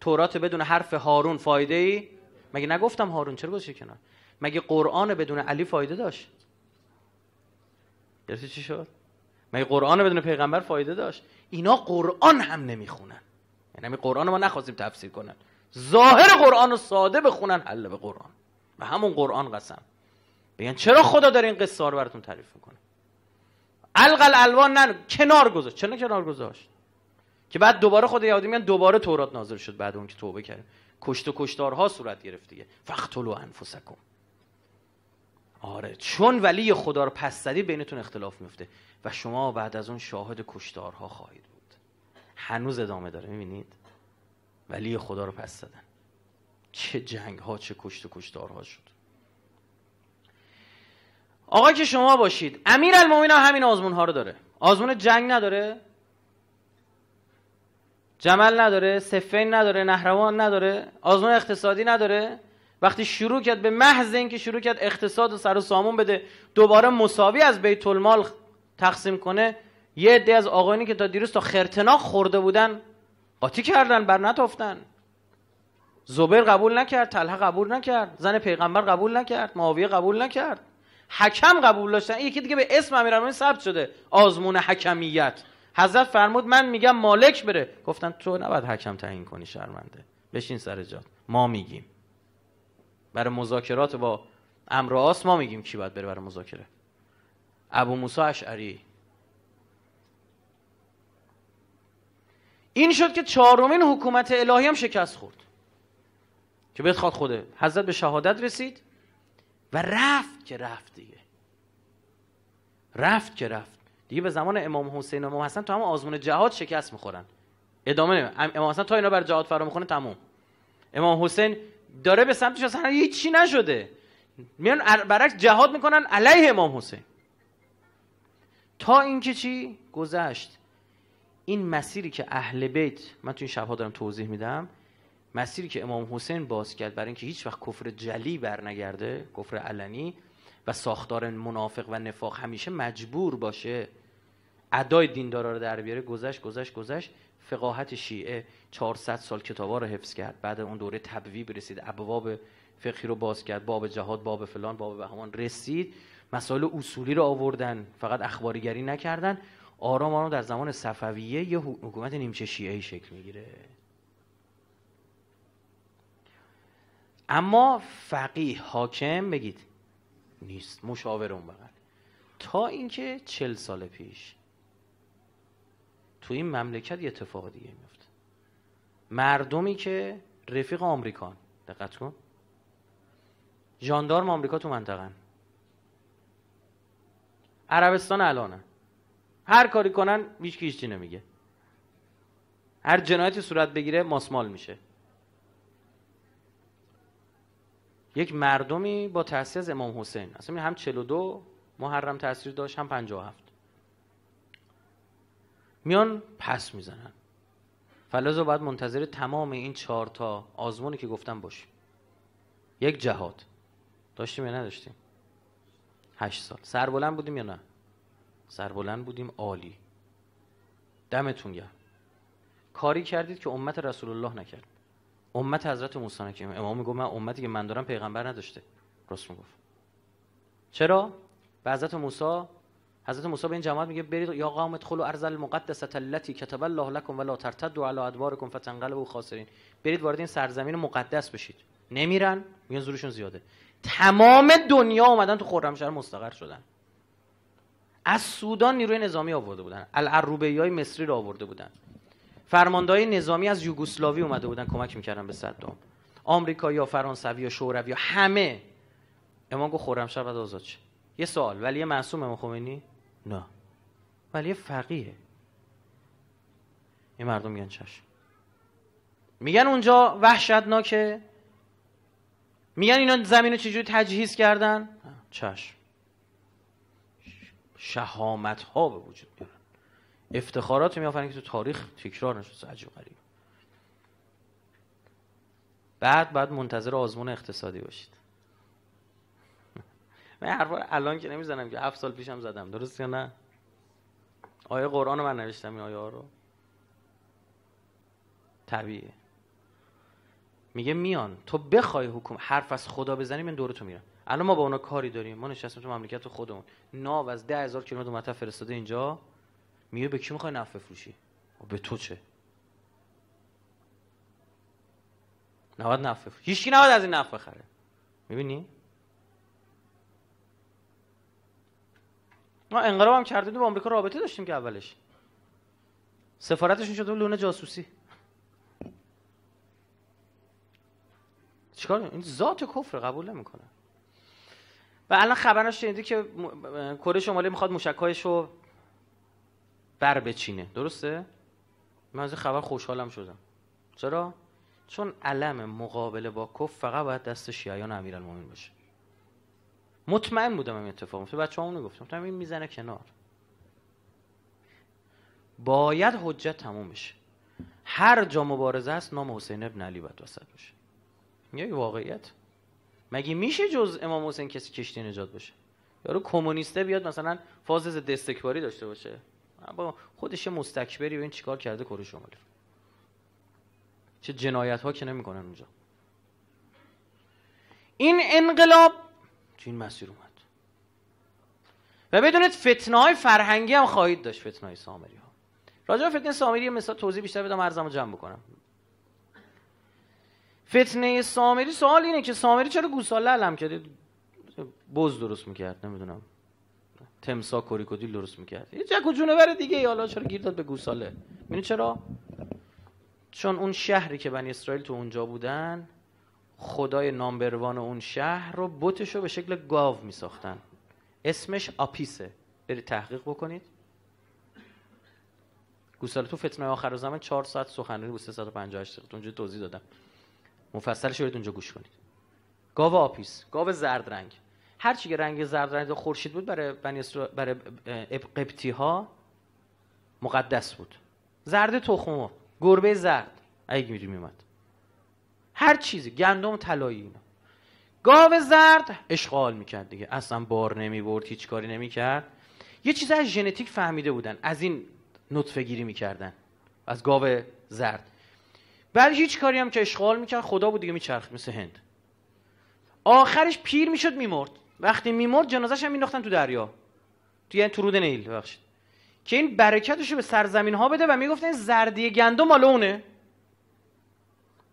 تورات بدون حرف هارون فایده ای مگه نگفتم هارون چرا گذاشتی کنار مگه قرآن بدون علی فایده داشت چی شد مگه قرآن بدون پیغمبر فایده داشت اینا قرآن هم نمیخونن یعنی قرآن ما نخواستیم تفسیر کنن ظاهر قرآن رو ساده بخونن حل به قرآن و همون قرآن قسم بگن چرا خدا داره این قصه رو براتون تعریف میکنه القل الوان نه کنار گذاشت چرا کنار گذاشت که بعد دوباره خود یهودی میگن دوباره تورات نازل شد بعد اون که توبه کرد کشت و کشتارها صورت گرفت دیگه فقتلوا انفسکم آره چون ولی خدا رو پس زدی بینتون اختلاف میفته و شما بعد از اون شاهد کشتارها خواهید هنوز ادامه داره میبینید ولی خدا رو پس دادن چه جنگ ها چه کشت و ها شد آقا که شما باشید امیر ها همین آزمون ها رو داره آزمون جنگ نداره جمل نداره سفین نداره نهروان نداره آزمون اقتصادی نداره وقتی شروع کرد به محض اینکه شروع کرد اقتصاد و سر و سامون بده دوباره مساوی از بیت المال تقسیم کنه یه عده از آقایانی که تا دیروز تا خرتناخ خورده بودن قاطی کردن بر نتافتن زبیر قبول نکرد تله قبول نکرد زن پیغمبر قبول نکرد معاویه قبول نکرد حکم قبول داشتن یکی دیگه به اسم امیرالمومنین ثبت شده آزمون حکمیت حضرت فرمود من میگم مالک بره گفتن تو نباید حکم تعیین کنی شرمنده بشین سر جات ما میگیم برای مذاکرات با امر ما میگیم کی باید بره برای مذاکره ابو موسی اشعری این شد که چهارمین حکومت الهی هم شکست خورد که خواد خوده حضرت به شهادت رسید و رفت که رفت دیگه رفت که رفت دیگه به زمان امام حسین و امام حسن تو هم آزمون جهاد شکست میخورن ادامه امام حسن تا اینا بر جهاد فرام میکنه تموم امام حسین داره به سمتش اصلا هیچی نشده میان برعکس جهاد میکنن علیه امام حسین تا اینکه چی گذشت این مسیری که اهل بیت من تو این شبها دارم توضیح میدم مسیری که امام حسین باز کرد برای اینکه هیچ وقت کفر جلی بر نگرده کفر علنی و ساختار منافق و نفاق همیشه مجبور باشه ادای دیندارا رو در بیاره گذشت گذشت گذشت فقاهت شیعه 400 سال کتابا رو حفظ کرد بعد اون دوره تبویب رسید ابواب فقهی رو باز کرد باب جهاد باب فلان باب بهمان رسید مسائل اصولی رو آوردن فقط گری نکردن آرام آرام در زمان صفویه یه حکومت نیمچه شیعه شکل میگیره اما فقیه حاکم بگید نیست مشاور اون بغل تا اینکه چل سال پیش تو این مملکت یه اتفاق دیگه میفته مردمی که رفیق آمریکان دقت کن ژاندارم آمریکا تو منطقه عربستان الانه هر کاری کنن هیچ هیچی نمیگه هر جنایتی صورت بگیره ماسمال میشه یک مردمی با تاثیر از امام حسین اصلا هم 42 محرم تاثیر داشت هم 57 میان پس میزنن فلازا باید منتظر تمام این چهار تا آزمونی که گفتم باشیم یک جهاد داشتیم یا نداشتیم هشت سال سربلند بودیم یا نه سربلند بودیم عالی دمتون گرم کاری کردید که امت رسول الله نکرد امت حضرت موسی نکرد امام میگه من امتی که من دارم پیغمبر نداشته راست میگفت چرا به حضرت موسی حضرت موسی به این جماعت میگه برید یا قوم ادخلوا ارض المقدسه التي كتب الله لكم ولا ترتدوا على ادباركم فتنقلبوا خاسرین برید وارد این سرزمین مقدس بشید نمیرن میگن زورشون زیاده تمام دنیا اومدن تو خرمشهر مستقر شدن از سودان نیروی نظامی آورده بودن العروبه های مصری رو آورده بودن فرماندهای نظامی از یوگسلاوی اومده بودن کمک میکردن به صدام آمریکایی یا فرانسوی یا شوروی یا همه امام گفت خرمشهر بعد آزاد شه یه سوال ولی معصوم امام خمینی نه ولی فقیه این مردم میگن چش. میگن اونجا وحشتناکه میگن اینا زمین رو چجوری تجهیز کردن چشم شهامت ها به وجود میارن افتخارات می که تو تاریخ تکرار نشد عجب غریب بعد بعد منتظر آزمون اقتصادی باشید من حرفا الان که نمیزنم که هفت سال پیشم زدم درست یا نه آیه قرآن رو من نوشتم این آیه ها رو طبیعه میگه میان تو بخوای حکومت حرف از خدا بزنی من دور تو میرم الان ما با اونا کاری داریم ما نشستیم تو مملکت خودمون ناو از ده هزار کیلومتر اومده فرستاده اینجا میگه به کی میخوای نفت بفروشی به تو چه نباید نفت بفروشی هیچکی نباید از این نفت بخره میبینی ما انقلاب هم کردیم با آمریکا رابطه داشتیم که اولش سفارتشون شده لونه جاسوسی چیکار این ذات کفر قبول نمیکنه و الان خبر شنیدی که کره شمالی میخواد موشکایشو بر بچینه درسته من از این خبر خوشحالم شدم چرا چون علم مقابله با کف فقط باید دست شیعیان امیرالمومنین باشه مطمئن بودم این اتفاق بچه‌ها اونو گفتم گفتم این میزنه کنار باید حجت تموم بشه هر جا مبارزه است نام حسین ابن علی باید وسط بشه یه واقعیت مگه میشه جز امام حسین کسی کشتی نجات باشه یارو کمونیسته بیاد مثلا فاز ضد استکباری داشته باشه با خودش مستکبری و این چیکار کرده کره شمالی چه جنایت ها که نمیکنن اونجا این انقلاب تو این مسیر اومد و بدونید فتنه های فرهنگی هم خواهید داشت فتنه های سامری ها راجع به فتنه سامری مثلا توضیح بیشتر بدم ارزمو جمع بکنم فتنه سامری سوال اینه که سامری چرا گوساله علم کرده بز درست میکرد نمیدونم تمسا کوریکودیل درست میکرد یه جک و جونور دیگه حالا چرا گیر داد به گوساله میدونی چرا چون اون شهری که بنی اسرائیل تو اونجا بودن خدای نامبروان اون شهر رو بوتش رو به شکل گاو میساختن اسمش آپیسه برید تحقیق بکنید گوساله تو فتنه آخر زمان 4 ساعت سخنرانی بود 358 دقیقه اونجا توضیح دادم مفصلش رو اونجا گوش کنید گاو آپیس گاو زرد رنگ هر چی که رنگ زرد رنگ خورشید بود برای بنی برای قبطی ها مقدس بود زرد تخم گربه زرد اگه میدون میومد هر چیزی گندم طلایی اینا گاو زرد اشغال میکرد دیگه اصلا بار نمیبرد هیچ کاری نمیکرد یه چیز از ژنتیک فهمیده بودن از این نطفه گیری میکردن از گاو زرد ولی هیچ کاری هم که اشغال میکرد خدا بود دیگه میچرخ مثل هند آخرش پیر میشد میمرد وقتی میمرد جنازش هم مینداختن تو دریا تو یعنی تو رود نیل که این برکتش رو به سرزمین ها بده و میگفتن این زردی گندم مال اونه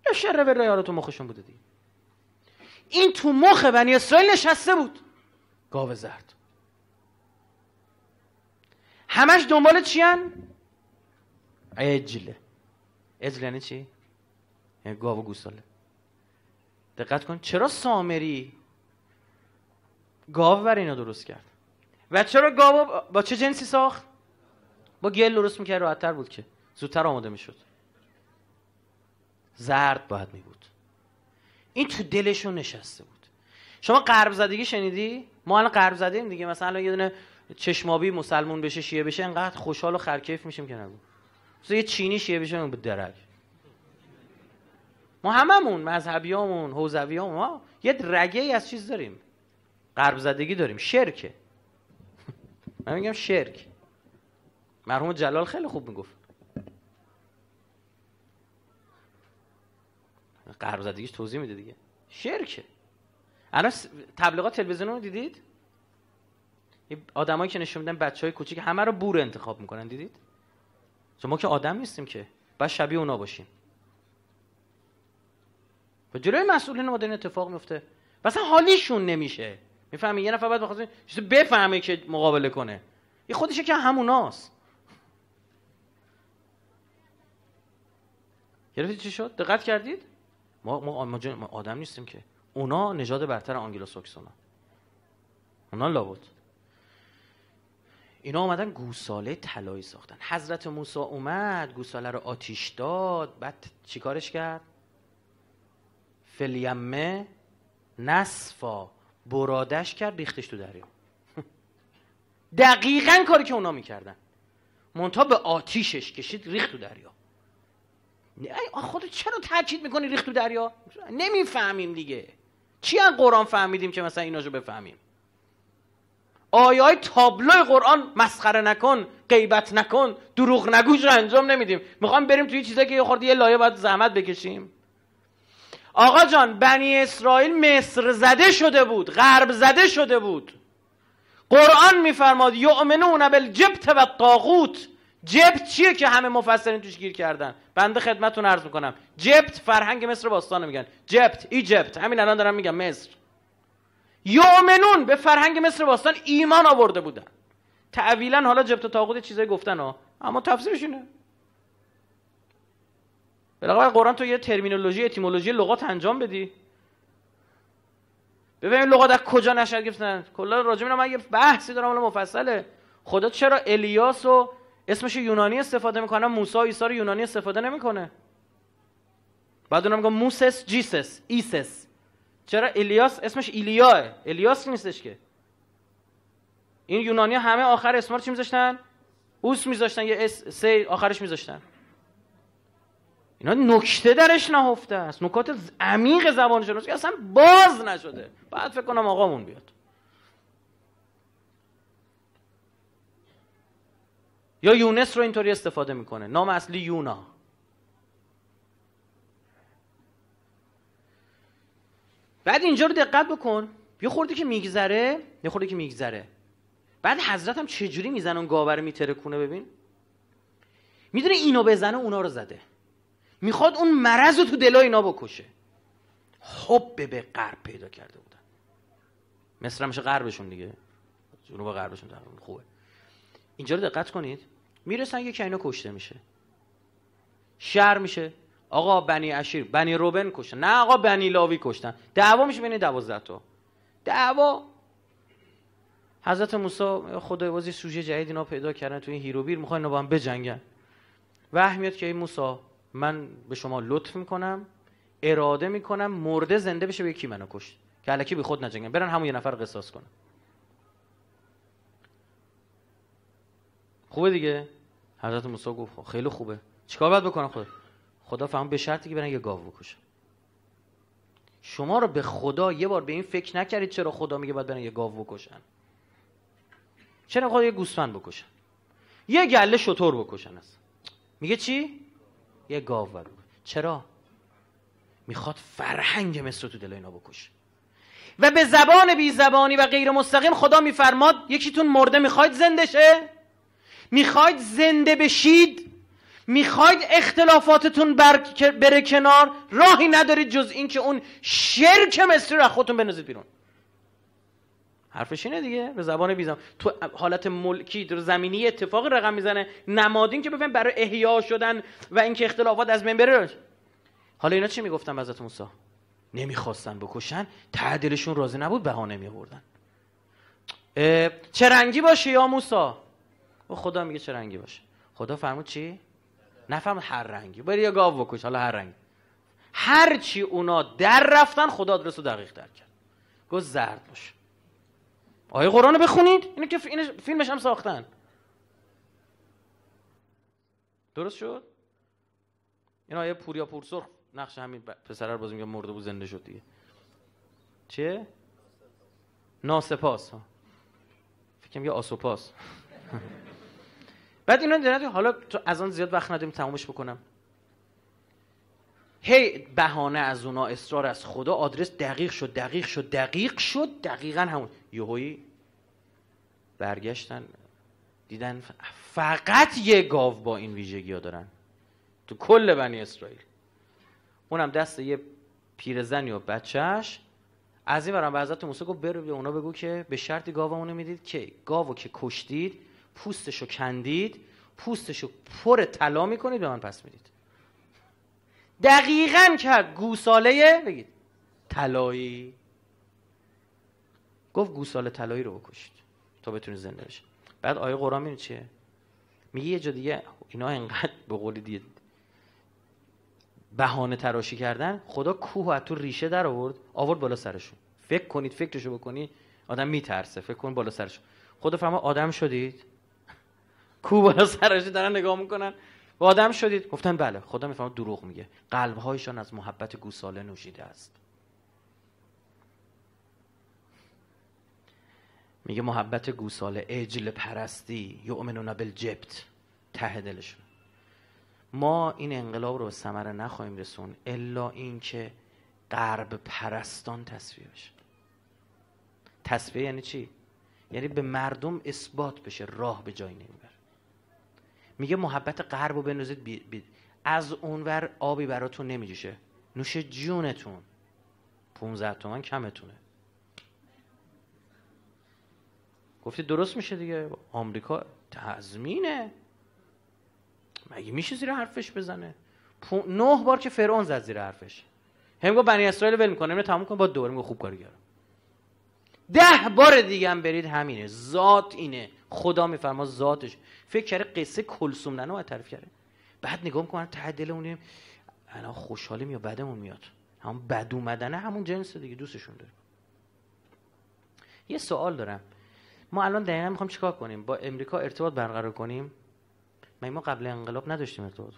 یا شر به تو مخشون بوده دیگه این تو مخ بنی اسرائیل نشسته بود گاو زرد همش دنبال چیان عجله عجل یعنی چی یعنی گاو و گوساله دقت کن چرا سامری گاو بر اینا درست کرد و چرا گاو با چه جنسی ساخت با گل درست میکرد راحتتر بود که زودتر آماده میشد زرد باید می این تو دلشون نشسته بود شما قرب زدگی شنیدی ما الان قرب زدیم دیگه مثلا یه دونه چشمابی مسلمون بشه شیعه بشه انقدر خوشحال و خرکیف میشیم که نگو یه چینی شیعه بشه به درک ما هممون مذهبیامون حوزویامون ما یه رگه ای از چیز داریم غرب زدگی داریم شرکه من میگم شرک مرحوم جلال خیلی خوب میگفت غرب زدگیش توضیح میده دیگه شرکه الان تبلیغات تلویزیون رو دیدید آدمایی که نشون میدن بچه های کوچیک همه رو بور انتخاب میکنن دیدید شما که آدم نیستیم که بعد شبیه اونا باشیم و جلوی مسئولین ما این اتفاق میفته اصلا حالیشون نمیشه میفهمی یه نفر باید بخواد بفهمه که مقابله کنه یه خودشه که هموناست گرفتی چی شد دقت کردید ما ما آدم نیستیم که اونا نژاد برتر آنگلو ساکسونا اونا لابد اینا آمدن گوساله طلایی ساختن حضرت موسی اومد گوساله رو آتیش داد بعد چیکارش کرد فلیمه نصفا برادش کرد ریختش تو دریا دقیقا کاری که اونا میکردن مونتا به آتیشش کشید ریخت تو دریا خود چرا تاکید میکنی ریخت تو دریا نمیفهمیم دیگه چی از قرآن فهمیدیم که مثلا ایناشو بفهمیم آیای های قرآن مسخره نکن غیبت نکن دروغ نگوش رو انجام نمیدیم میخوام بریم توی چیزایی که یه خورده یه لایه باید زحمت بکشیم آقا جان بنی اسرائیل مصر زده شده بود غرب زده شده بود قرآن میفرماد یؤمنون بالجبت و طاغوت جبت چیه که همه مفسرین توش گیر کردن بنده خدمتتون عرض میکنم جبت فرهنگ مصر باستان میگن جبت ایجپت همین الان دارم میگم مصر یؤمنون به فرهنگ مصر باستان ایمان آورده بودن تعویلا حالا جبت و طاغوت چیزای گفتن ها اما تفسیرش اینه بالاخره قرآن تو یه ترمینولوژی اتیمولوژی لغات انجام بدی ببین لغات از کجا نشأت گرفتن کلا راجع به من یه بحثی دارم الان مفصله خدا چرا الیاس و اسمش یونانی استفاده میکنه موسی و عیسی رو یونانی استفاده نمیکنه بعد اونم میگه موسس جیسس ایسس چرا الیاس اسمش ایلیاه الیاس نیستش که این یونانی همه آخر اسمار چی میذاشتن اوس میذاشتن یه آخرش میذاشتن اینا نکته درش نهفته است نکات عمیق زبان شناسی که اصلا باز نشده بعد فکر کنم آقامون بیاد یا یونس رو اینطوری استفاده میکنه نام اصلی یونا بعد اینجا رو دقت بکن یه خورده که میگذره یه خورده که میگذره بعد حضرت هم چجوری میزنه اون گاور میترکونه ببین میدونه اینو بزنه اونا رو زده میخواد اون مرض رو تو دلای اینا بکشه حب خب به غرب پیدا کرده بودن مصر میشه غربشون دیگه جنوب غربشون در خوبه اینجا رو دقت کنید میرسن یکی اینا کشته میشه شر میشه آقا بنی اشیر بنی روبن کشتن نه آقا بنی لاوی کشتن دعوا میشه بین دوازده تا دعوا حضرت موسی بازی سوژه جدید اینا پیدا کردن تو این هیروبیر میخوان اینا هم بجنگن که این موسی من به شما لطف میکنم اراده میکنم مرده زنده بشه به یکی منو کشت که علکی به خود نجنگن برن همون یه نفر قصاص کنن خوبه دیگه حضرت موسی گفت خب خیلی خوبه چیکار باید بکنم خود خدا فهم به شرطی که برن یه گاو بکشن شما رو به خدا یه بار به این فکر نکردید چرا خدا میگه باید برن یه گاو بکشن چرا خدا یه گوسفند بکشن یه گله شطور بکشن است میگه چی یه گاو و چرا میخواد فرهنگ مصر تو دل اینا بکشه و به زبان بی زبانی و غیر مستقیم خدا میفرماد یکیتون مرده میخواید زنده شه میخواید زنده بشید میخواید اختلافاتتون بر... بره کنار راهی ندارید جز اینکه اون شرک مصری را خودتون بنزید بیرون حرفش اینه دیگه به زبان بیزم تو حالت ملکی در زمینی اتفاق رقم میزنه نمادین که ببین برای احیا شدن و این که اختلافات از بین بره حالا اینا چی میگفتن حضرت موسی نمیخواستن بکشن تعدلشون راضی نبود بهانه می آوردن چه رنگی باشه یا موسا و خدا میگه چه رنگی باشه خدا فرمود چی نفهم هر رنگی بری یا گاو بکش حالا هر رنگی هر چی اونا در رفتن خدا درست دقیق در کرد گفت زرد باشه آیه قرآن رو بخونید اینو که این فیلمش هم ساختن درست شد این آیه پوریا پورسرخ نقش همین پسر رو بازی میگه مرده بود زنده شد دیگه چیه ناسپاس ها فکر میگه آسوپاس بعد اینا حالا از آن زیاد وقت ندیم تمومش بکنم هی بهانه از اونا اصرار از خدا آدرس دقیق شد دقیق شد دقیق شد دقیقا همون یهویی برگشتن دیدن فقط یه گاو با این ویژگی ها دارن تو کل بنی اسرائیل اونم دست یه پیرزن یا بچهش از این برم به حضرت موسی گفت برو به اونا بگو که به گاو اونو میدید که رو که کشتید پوستشو کندید پوستشو پر طلا میکنید به من پس میدید دقیقا کرد گوساله بگید طلایی گفت گوساله تلایی رو بکشید تا بتونی زنده بشه بعد آیه قرآن میره چیه میگه یه جا دیگه اینا انقدر به قول دید بهانه تراشی کردن خدا کوه از تو ریشه در آورد آورد بالا سرشون فکر کنید فکرشو بکنی آدم میترسه فکر کن بالا سرشون خدا فرما آدم شدید کوه بالا سرشون دارن نگاه میکنن و آدم شدید گفتن بله خدا میفهمه دروغ میگه قلبهایشان از محبت گوساله نوشیده است میگه محبت گوساله اجل پرستی یؤمنون بالجبت ته دلشون ما این انقلاب رو به ثمره نخواهیم رسون الا اینکه غرب پرستان تصفیه بشه تصفیه یعنی چی یعنی به مردم اثبات بشه راه به جایی نمیبره میگه محبت غرب و بنوزید بی بی از اونور آبی براتون نمیجوشه نوش جونتون 15 تومن کمتونه گفتی درست میشه دیگه آمریکا تضمینه مگه میشه زیر حرفش بزنه نه بار که فرعون زد زیر حرفش هم گفت بنی اسرائیل ول میکنه اینو تموم کن با دوباره میگه خوب کرد ده بار دیگه هم برید همینه ذات اینه خدا میفرما ذاتش فکر کرده قصه کلسوم ننو تعریف کرده بعد نگاه میکنن ته دل اون الان خوشحالی میاد بدمون میاد همون بد اومدنه همون جنس دیگه دوستشون داره یه سوال دارم ما الان دقیقا میخوام چیکار کنیم با امریکا ارتباط برقرار کنیم ما ما قبل انقلاب نداشتیم ارتباط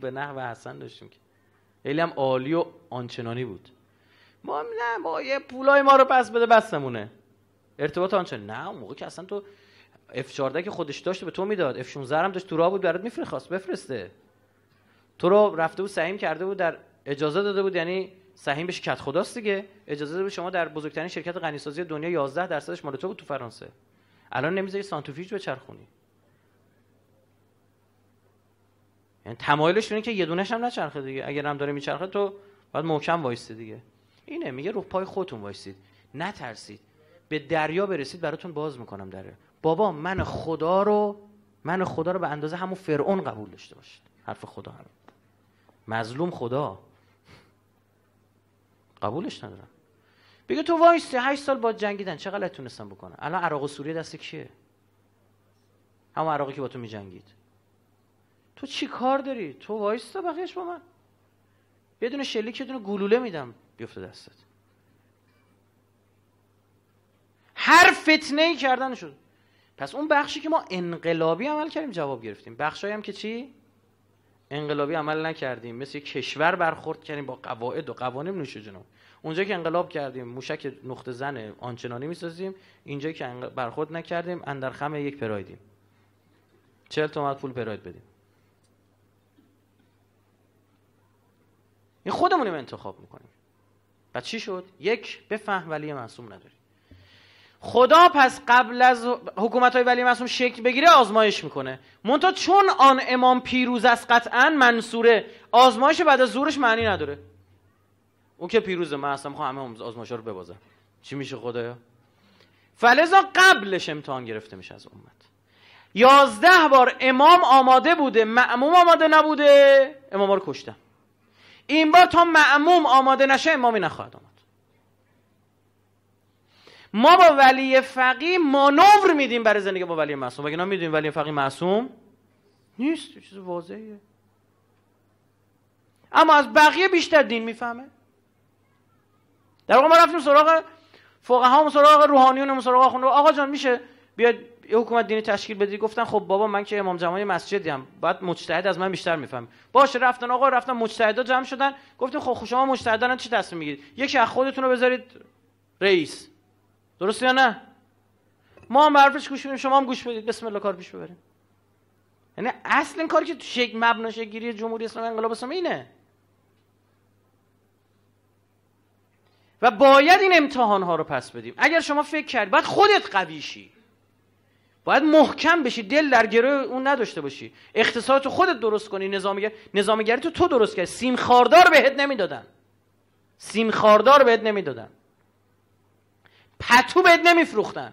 به نحو حسن داشتیم که خیلی هم عالی و آنچنانی بود ما نه با یه پولای ما رو پس بده بستمونه ارتباط آنچه نه اون موقع که اصلا تو F14 که خودش داشت به تو میداد F16 هم داشت تو راه بود برات میفرخواست بفرسته تو رو رفته بود سعیم کرده بود در اجازه داده بود یعنی سهیم بهش کت خداست دیگه اجازه داده بود شما در بزرگترین شرکت غنیسازی دنیا 11 درصدش مال تو بود تو فرانسه الان نمیذاری سانتوفیج بچرخونی یعنی تمایلش اینه که یه دونش هم نچرخه دیگه اگر هم داره میچرخه تو باید محکم وایسته دیگه اینه میگه رو پای خودتون وایسید نترسید به دریا برسید براتون باز میکنم دره بابا من خدا رو من خدا رو به اندازه همون فرعون قبول داشته باشید حرف خدا هم مظلوم خدا قبولش ندارم بگه تو وایسته هشت سال با جنگیدن چه چقدر تونستم بکنم الان عراق و سوریه دست کیه همون عراقی که با تو میجنگید تو چی کار داری تو وایستا بقیش با من یه دونه شلیک یه دونه گلوله میدم بیفته دستت هر فتنه ای کردن شد پس اون بخشی که ما انقلابی عمل کردیم جواب گرفتیم بخشی هم که چی انقلابی عمل نکردیم مثل کشور برخورد کردیم با قواعد و قوانین نوش اونجا که انقلاب کردیم موشک نقطه زن آنچنانی میسازیم اینجا که برخورد نکردیم اندر خم یک پرایدیم چهل تومت پول پراید بدیم این خودمونیم انتخاب میکنیم و چی شد؟ یک بفهم ولی معصوم نداریم خدا پس قبل از حکومت های ولی معصوم شکل بگیره آزمایش میکنه منتها چون آن امام پیروز است قطعا منصوره آزمایش بعد از زورش معنی نداره اون که پیروزه من اصلا میخوام همه آزمایش رو ببازم چی میشه خدایا فلزا قبلش امتحان گرفته میشه از امت یازده بار امام آماده بوده معموم آماده نبوده امام رو کشتن این بار تا معموم آماده نشه امامی نخواهد آمد ما با ولی فقی مانور میدیم برای زندگی با ولی معصوم وگرنه میدونیم ولی فقی معصوم نیست چیز واضحیه اما از بقیه بیشتر دین میفهمه در واقع ما رفتیم سراغ فقه ها سراغ روحانیون و سراغ خونه آقا جان میشه بیاد یه حکومت دینی تشکیل بدی گفتن خب بابا من که امام جمعه مسجدی هم بعد مجتهد از من بیشتر میفهمه باشه رفتن آقا رفتن مجتهدا جمع شدن گفتیم خب, خب شما مجتهدان چی تصمیم میگیرید یکی از خودتون رو بذارید رئیس درست یا نه ما هم حرفش گوش بدیم شما هم گوش بدید بسم الله کار پیش ببریم یعنی اصل این کاری که تو شک مبنا گیری جمهوری اسلامی انقلاب اسلامی اینه و باید این امتحان ها رو پس بدیم اگر شما فکر کردی باید خودت قوی شی باید محکم بشی دل در گروه اون نداشته باشی اقتصاد خودت درست کنی نظامگر نظامگری تو تو درست کردی سیم خاردار بهت نمیدادن سیم خاردار بهت نمیدادن پتو بهت نمیفروختن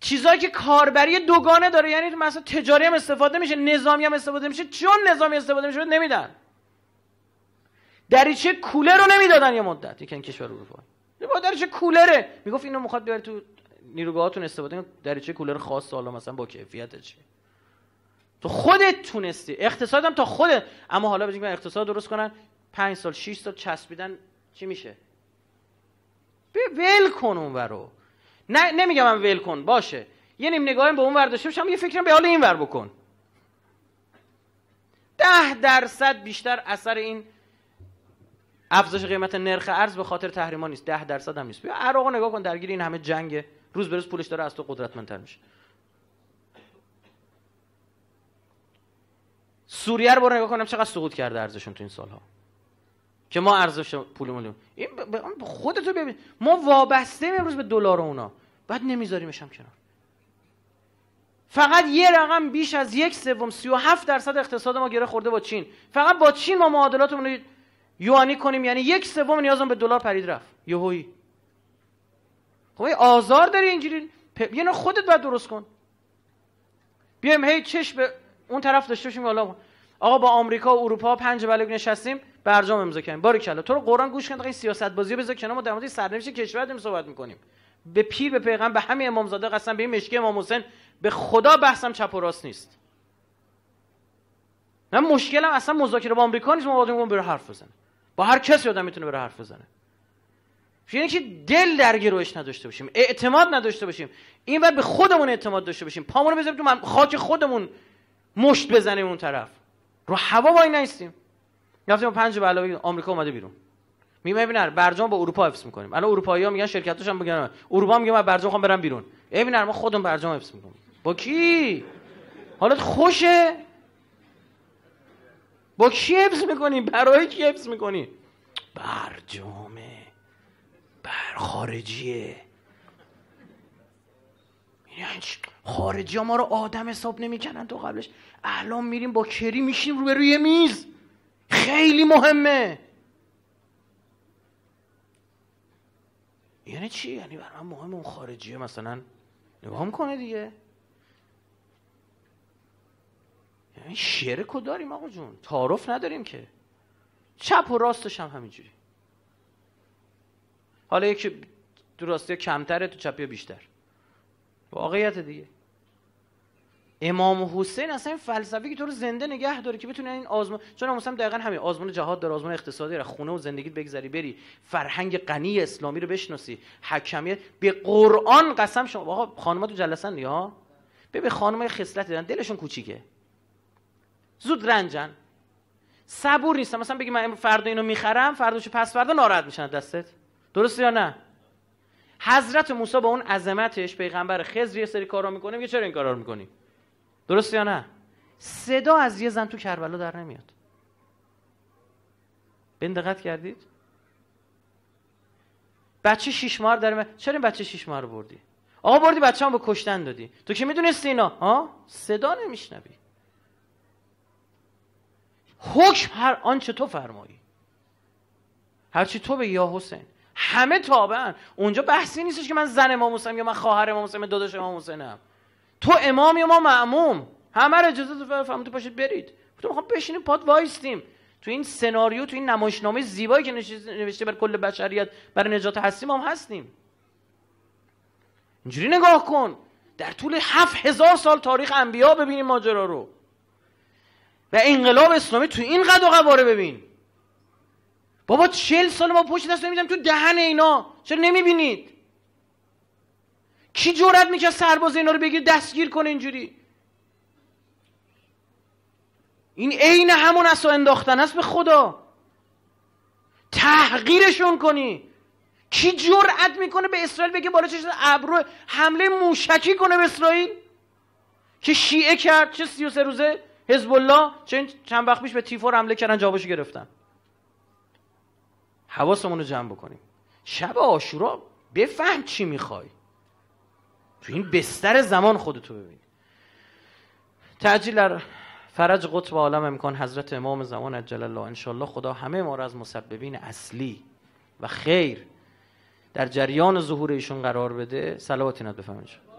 چیزایی که کاربری دوگانه داره یعنی مثلا تجاری هم استفاده میشه نظامی هم استفاده میشه چون نظامی استفاده میشه نمیدن دریچه کوله رو نمیدادن یه مدت یکی این کشور اروپا با دریچه کولره میگفت اینو میخواد بیاری تو نیروگاهاتون استفاده دریچه کولر خاص حالا مثلا با کیفیت چی تو خودت تونستی اقتصادم تا خودت اما حالا بگیم اقتصاد درست کنن 5 سال 6 سال چسبیدن چی میشه به ول کن اون رو نه نمیگم من ول کن باشه یه نیم نگاهیم به اون ور داشته باشم یه فکرم به حال این ور بکن ده درصد بیشتر اثر این افزایش قیمت نرخ ارز به خاطر تحریما نیست ده درصد هم نیست بیا عراق نگاه کن درگیر این همه جنگ روز به روز پولش داره از تو قدرتمندتر میشه سوریه رو برو نگاه کنم چقدر سقوط کرده ارزشون تو این سالها که ما ارزش پولمون این ب... خودتو ببین ما وابسته امروز به دلار اونا بعد نمیذاریمش هم کنار فقط یه رقم بیش از یک سوم 37 درصد اقتصاد ما گره خورده با چین فقط با چین ما معادلاتمون رو یوانی کنیم یعنی یک سوم نیازم به دلار پرید رفت یهویی خب آزار داری اینجوری پ... خودت باید درست کن بیایم هی چش به اون طرف داشته باشیم آقا با آمریکا و اروپا پنج بلگ نشستیم برجام امضا کردیم باری الله تو رو قرآن گوش کن این سیاست بازی بذار کنار ما در مورد سرنوشت کشور داریم صحبت میکنیم به پیر به پیغمبر به همه امامزاده قسم به این مشکی امام حسین به خدا بحثم چپ و راست نیست من مشکلم اصلا مذاکره با آمریکا نیست ما باید بره حرف بزنه با هر کسی آدم میتونه بره حرف بزنه یعنی که دل در نداشته باشیم اعتماد نداشته باشیم این بر به خودمون اعتماد داشته باشیم پامون بزنیم تو خاک خودمون مشت بزنیم اون طرف رو هوا وای نیستیم یافتیم پنج به علاوه آمریکا اومده بیرون می ببینن برجام با اروپا حفظ میکنیم الان اروپایی ها میگن شرکتاش هم بگن اروپا میگه من برجام میخوام برم بیرون ببینن ما خودمون برجام حفظ میکنیم با کی حالت خوشه با کی حفظ میکنی برای کی حفظ میکنی برجامه بر خارجیه یعنی خارجی ها ما رو آدم حساب نمیکنن تو قبلش الان میریم با کری میشیم روی میز خیلی مهمه یعنی چی؟ یعنی برای من مهم اون خارجیه مثلا نگاه میکنه دیگه یعنی شرکو داریم آقا جون تعارف نداریم که چپ و راستش هم همینجوری حالا یکی تو راستی کمتره تو چپی بیشتر واقعیت دیگه امام حسین اصلا این فلسفه که تو رو زنده نگه داره که بتونه این آزمون چون امام دقیقا همین آزمون جهاد داره آزمون اقتصادی داره خونه و زندگیت بگذری بری فرهنگ غنی اسلامی رو بشناسی حکمیت به قرآن قسم شما آقا خانم‌ها تو جلسن یا به خانم‌های خصلت دارن دلشون کوچیکه زود رنجن صبور نیستن مثلا بگی من فردا اینو میخرم فرداش پس فردا ناراحت میشن دستت درسته یا نه حضرت موسی با اون عظمتش پیغمبر خضر یه سری کارا میکنه میگه چرا این کارا رو درست یا نه صدا از یه زن تو کربلا در نمیاد بین دقت کردید بچه شیش ماه داره چرا این بچه شیش رو بردی آقا بردی بچه هم به کشتن دادی تو که میدونستی اینا ها صدا نمیشنوی حکم هر آنچه تو فرمایی هرچی تو به یا حسین همه تابعن اونجا بحثی نیستش که من زن امام یا من خواهر امام داداش امام تو امامی ما معموم همه رو اجازه داد فرمود پاشید برید تو میخوام خب بشینیم پاد وایستیم تو این سناریو تو این نمایشنامه زیبایی که نوشته بر کل بشریت برای نجات هستیم هم هستیم اینجوری نگاه کن در طول هفت هزار سال تاریخ انبیا ببینیم ماجرا رو و انقلاب اسلامی تو این قد و قواره ببین بابا چل سال ما پشت دست نمیدم تو دهن اینا چرا نمیبینید کی جرأت میکرد سرباز اینا رو بگیر دستگیر کنه اینجوری این عین همون اسو انداختن است به خدا تحقیرشون کنی کی جرأت میکنه به اسرائیل بگه بالا چشم ابرو حمله موشکی کنه به اسرائیل که شیعه کرد چه 33 روزه حزب الله چند وقت پیش به تیفور حمله کردن جوابشو گرفتن حواسمون رو جمع بکنیم شب آشورا بفهم چی میخوای تو این بستر زمان خودتو ببین تعجیل در فرج قطب عالم امکان حضرت امام زمان عجل الله انشالله خدا همه ما را از مسببین اصلی و خیر در جریان ظهور ایشون قرار بده صلوات اینا